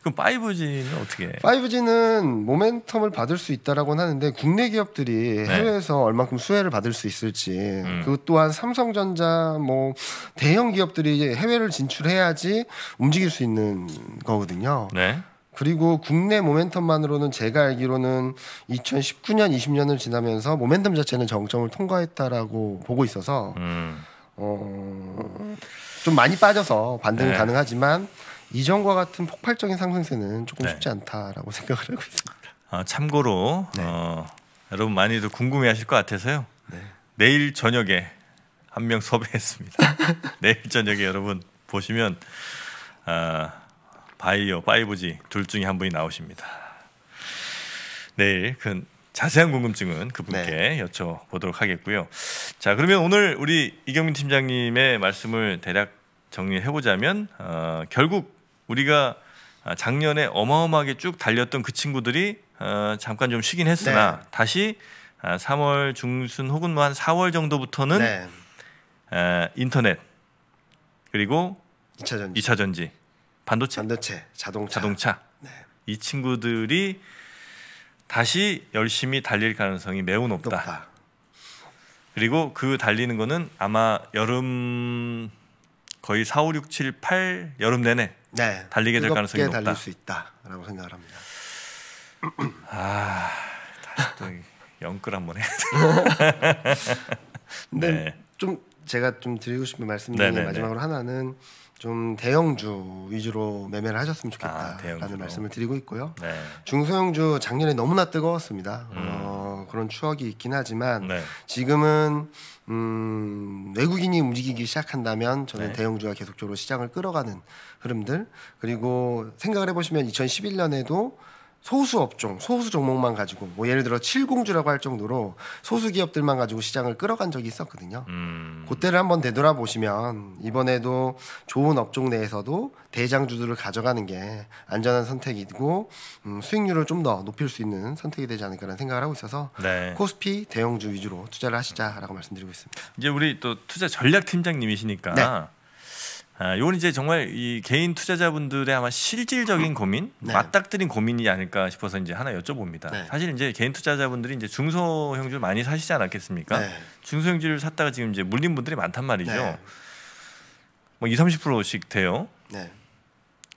그럼 5G는 어떻게? 해? 5G는 모멘텀을 받을 수 있다라고는 하는데 국내 기업들이 네. 해외에서 얼만큼 수혜를 받을 수 있을지 음. 그것 또한 삼성전자 뭐 대형 기업들이 해외를 진출해야지 움직일 수 있는 거거든요. 네. 그리고 국내 모멘텀만으로는 제가 알기로는 2019년, 20년을 지나면서 모멘텀 자체는 정점을 통과했다라고 보고 있어서 음. 어, 좀 많이 빠져서 반등이 네. 가능하지만 이전과 같은 폭발적인 상승세는 조금 네. 쉽지 않다라고 [laughs] 생각을 하고 있습니다. 아, 참고로 네. 어, 여러분 많이들 궁금해하실 것 같아서요. 네. 내일 저녁에 한 명 [laughs] 섭외했습니다. 내일 저녁에 여러분 보시면. 아, 바이오, 5G 둘 중에 한 분이 나오십니다. 내일 그 자세한 궁금증은 그분께 네. 여쭤보도록 하겠고요. 자, 그러면 오늘 우리 이경민 팀장님의 말씀을 대략 정리해 보자면 어, 결국 우리가 아, 작년에 어마어마하게 쭉 달렸던 그 친구들이 어, 잠깐 좀 쉬긴 했으나 네. 다시 3월 아, 중순 혹은 뭐한 4월 정도부터는 네. 어, 인터넷 그리고 2차 전지, 2차 전지 반도체, 반도체, 자동차, 자동차. 네. 이 친구들이 다시 열심히 달릴 가능성이 매우 높다. 높다. 그리고 그 달리는 거는 아마 여름 거의 4, 5, 6, 7, 8 여름 내내 네. 달리게 될 가능성이 높다. 달릴 수 있다라고 생각을 합니다. 아, 다시 또 영끌 한번 해. [laughs] 네. 좀 제가 좀 드리고 싶은 말씀 중에 네, 네, 네. 마지막으로 하나는 좀 대형주 위주로 매매를 하셨으면 좋겠다라는 아, 말씀을 드리고 있고요. 네. 중소형주 작년에 너무나 뜨거웠습니다. 음. 어, 그런 추억이 있긴 하지만 네. 지금은 음, 외국인이 움직이기 시작한다면 저는 네. 대형주가 계속적으로 시장을 끌어가는 흐름들 그리고 생각을 해보시면 2011년에도 소수 업종, 소수 종목만 가지고 뭐 예를 들어 칠공주라고 할 정도로 소수 기업들만 가지고 시장을 끌어간 적이 있었거든요. 음. 그때를 한번 되돌아보시면 이번에도 좋은 업종 내에서도 대장주들을 가져가는 게 안전한 선택이고 음, 수익률을 좀 더 높일 수 있는 선택이 되지 않을까라는 생각을 하고 있어서 네. 코스피 대형주 위주로 투자를 하시자라고 말씀드리고 있습니다. 이제 우리 또 투자 전략 팀장님이시니까 네. 이건 아, 이제 정말 이 개인 투자자분들의 아마 실질적인 고민, 네. 맞닥뜨린 고민이 아닐까 싶어서 이제 하나 여쭤봅니다. 네. 사실 이제 개인 투자자분들이 이제 중소형주를 많이 사시지 않았겠습니까? 네. 중소형주를 샀다가 지금 이제 물린 분들이 많단 말이죠. 네. 뭐 2, 30%씩 돼요. 네.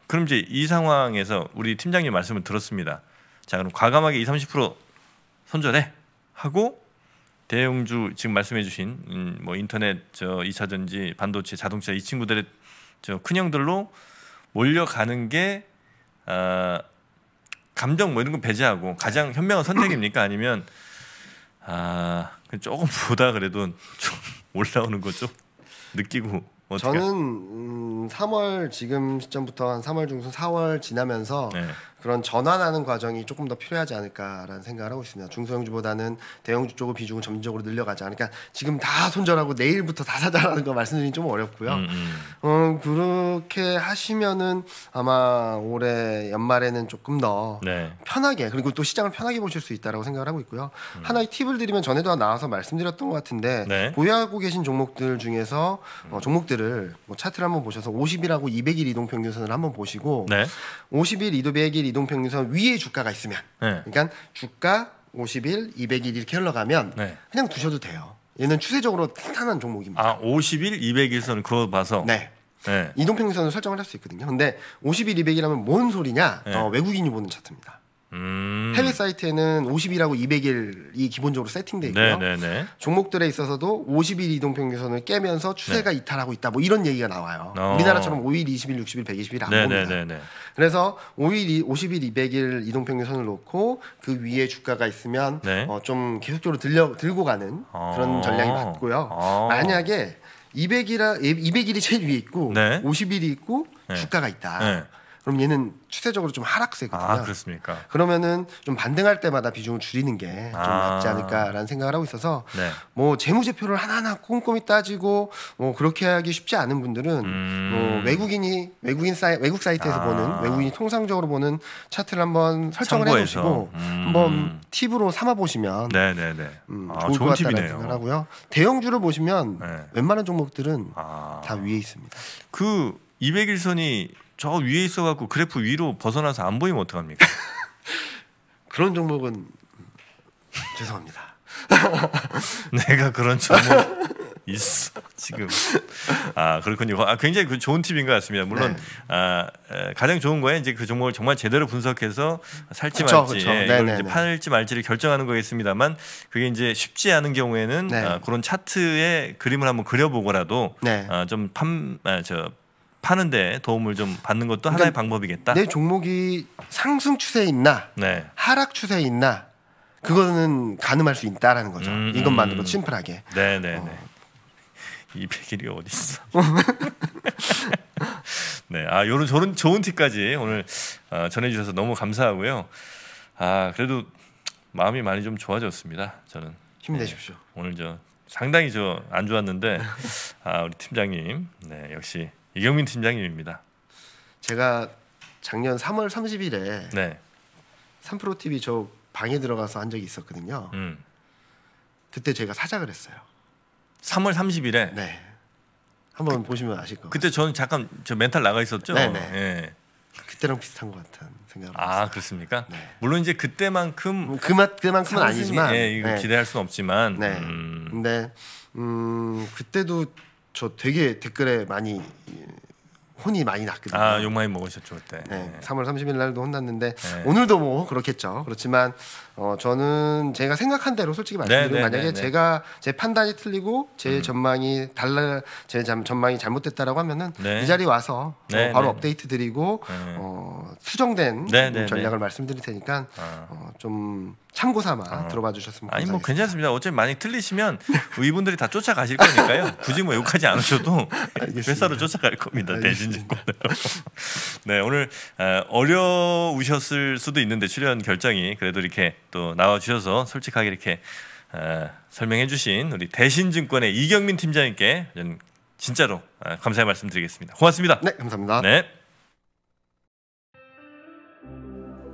그럼 이제 이 상황에서 우리 팀장님 말씀을 들었습니다. 자, 그럼 과감하게 2, 0 30%선절해 하고 대형주 지금 말씀해주신 음, 뭐 인터넷 저 2차전지 반도체 자동차 이 친구들의 저 큰형들로 몰려가는 게 아, 감정 뭐 이런 거 배제하고 가장 현명한 선택입니까 아니면 아 조금 보다 그래도 좀 [laughs] 올라오는 거죠 느끼고 어떡해? 저는 음, 3월 지금 시점부터 한 3월 중순 4월 지나면서 네. 그런 전환하는 과정이 조금 더 필요하지 않을까라는 생각을 하고 있습니다. 중소형주보다는 대형주 쪽을 비중을 점진적으로 늘려가자. 그러니까 지금 다 손절하고 내일부터 다 사자라는 거 말씀드리기 좀 어렵고요. 음, 음. 음, 그렇게 하시면은 아마 올해 연말에는 조금 더 네. 편하게 그리고 또 시장을 편하게 보실 수 있다라고 생각을 하고 있고요. 음. 하나의 팁을 드리면 전에도 나와서 말씀드렸던 것 같은데 네. 보유하고 계신 종목들 중에서 어, 종목들을 뭐 차트를 한번 보셔서 50일하고 200일 이동 평균선을 한번 보시고 네. 50일, 이동 200일, 이동평균선 위에 주가가 있으면 네. 그러니까 주가 50일, 200일 이렇게 흘러가면 네. 그냥 두셔도 돼요. 얘는 추세적으로 탄탄한 종목입니다. 아, 50일, 200일 선 그거 봐서. 네. 네. 이동평균선을 설정을 할 수 있거든요. 근데 50일, 200일 하면 뭔 소리냐? 네. 어, 외국인이 보는 차트입니다. 음. 해외 사이트에는 50일하고 200일이 기본적으로 세팅돼 있고요. 네네네. 네, 네. 종목들에 있어서도 50일 이동 평균선을 깨면서 추세가 네. 이탈하고 있다. 뭐 이런 얘기가 나와요. 어. 우리나라처럼 5일, 20일, 60일, 120일 안 네네네네. 네, 봅니다. 그래서 5일, 50일, 200일 이동 평균선을 놓고 그 위에 주가가 있으면 네. 어, 좀 계속적으로 들려 들고 가는 어. 그런 전략이 맞고요. 어. 만약에 200일이 200일이 제일 위에 있고 네. 50일이 있고 주가가 있다. 그럼 얘는 추세적으로 좀 하락세거든요. 아, 그렇습니까? 그러면은 좀 반등할 때마다 비중을 줄이는 게좀 아. 낫지 않을까라는 생각을 하고 있어서 네. 뭐 재무제표를 하나하나 꼼꼼히 따지고 뭐 그렇게 하기 쉽지 않은 분들은 뭐 음. 뭐 외국인이 외국인 사이 외국 사이트에서 아. 보는 외국인이 통상적으로 보는 차트를 한번 설정을 참고해서. 해보시고 음. 한번 팁으로 삼아 보시면 네네네 네. 음, 아, 좋을 것 같다는 생각을 하고요. 대형주를 보시면 네. 웬만한 종목들은 아. 다 위에 있습니다. 그 200일선이 저 위에 있어갖고 그래프 위로 벗어나서 안 보이면 어떡합니까? [laughs] 그런 종목은 죄송합니다. [laughs] 내가 그런 종목 있어 지금 아 그렇군요 아 굉장히 그 좋은 팁인 것 같습니다 물론 네. 아 가장 좋은 거에 이제 그 종목을 정말 제대로 분석해서 살지 그쵸, 말지 그쵸. 이걸 이제 팔지 말지를 결정하는 거겠습니다만 그게 이제 쉽지 않은 경우에는 네. 아, 그런 차트의 그림을 한번 그려보고라도 네. 아, 좀판저 아, 파는데 도움을 좀 받는 것도 그러니까 하나의 방법이겠다. 내 종목이 상승 추세에 있나, 네. 하락 추세에 있나 그거는 가늠할 수 있다라는 거죠. 음, 음. 이것만으로 음. 심플하게. 네네네. 네, 네. 어. 2일이 어디 있어? [laughs] 네, 아 요런 저런 좋은 팁까지 오늘 어, 전해주셔서 너무 감사하고요. 아 그래도 마음이 많이 좀 좋아졌습니다. 저는 힘내십시오. 네, 오늘 저 상당히 저 안 좋았는데 아 우리 팀장님 네 역시 이경민 팀장님입니다. 제가 작년 3월 30일에 네. 3프로 TV 저 방에 들어가서 한 적이 있었거든요. 음. 그때 제가 사작을 했어요. 3월 30일에. 네. 한번 그, 보시면 아실 거예요. 그때 저는 잠깐 저 멘탈 나가 있었죠. 네네. 네. 예. 그때랑 비슷한 것 같은 생각을. 아 했어요. 그렇습니까? 네. 물론 이제 그때만큼 그맛 음, 그만큼은 아니지만 예, 네. 기대할 수는 없지만. 네. 음. 근데 음, 그때도 저 되게 댓글에 많이 혼이 많이 났거든요. 아, 욕 많이 먹으셨죠 그때. 네, 3월 30일 날도 혼났는데 네. 오늘도 뭐 그렇겠죠. 그렇지만 어, 저는 제가 생각한 대로 솔직히 네, 말씀드리면 네, 만약에 제가 제 판단이 틀리고 제 음. 전망이 달라 제 잠, 전망이 잘못됐다라고 하면은 이 자리 와서 어, 바로 업데이트 드리고 어, 수정된 전략을 말씀드릴 테니까 아. 어, 좀 참고 삼아 어. 들어봐 주셨으면 습니다 아니 뭐 괜찮습니다. 어차피 많이 틀리시면 이분들이 다 쫓아가실 거니까요. [laughs] 굳이 뭐 욕하지 않으셔도 회사로 쫓아갈 겁니다. 대신 [laughs] 네 오늘 어려우셨을 수도 있는데 출연 결정이 그래도 이렇게 또 나와 주셔서 솔직하게 이렇게 설명해 주신 우리 대신증권의 이경민 팀장님께 진짜로 감사의 말씀드리겠습니다. 고맙습니다. 네 감사합니다. 네.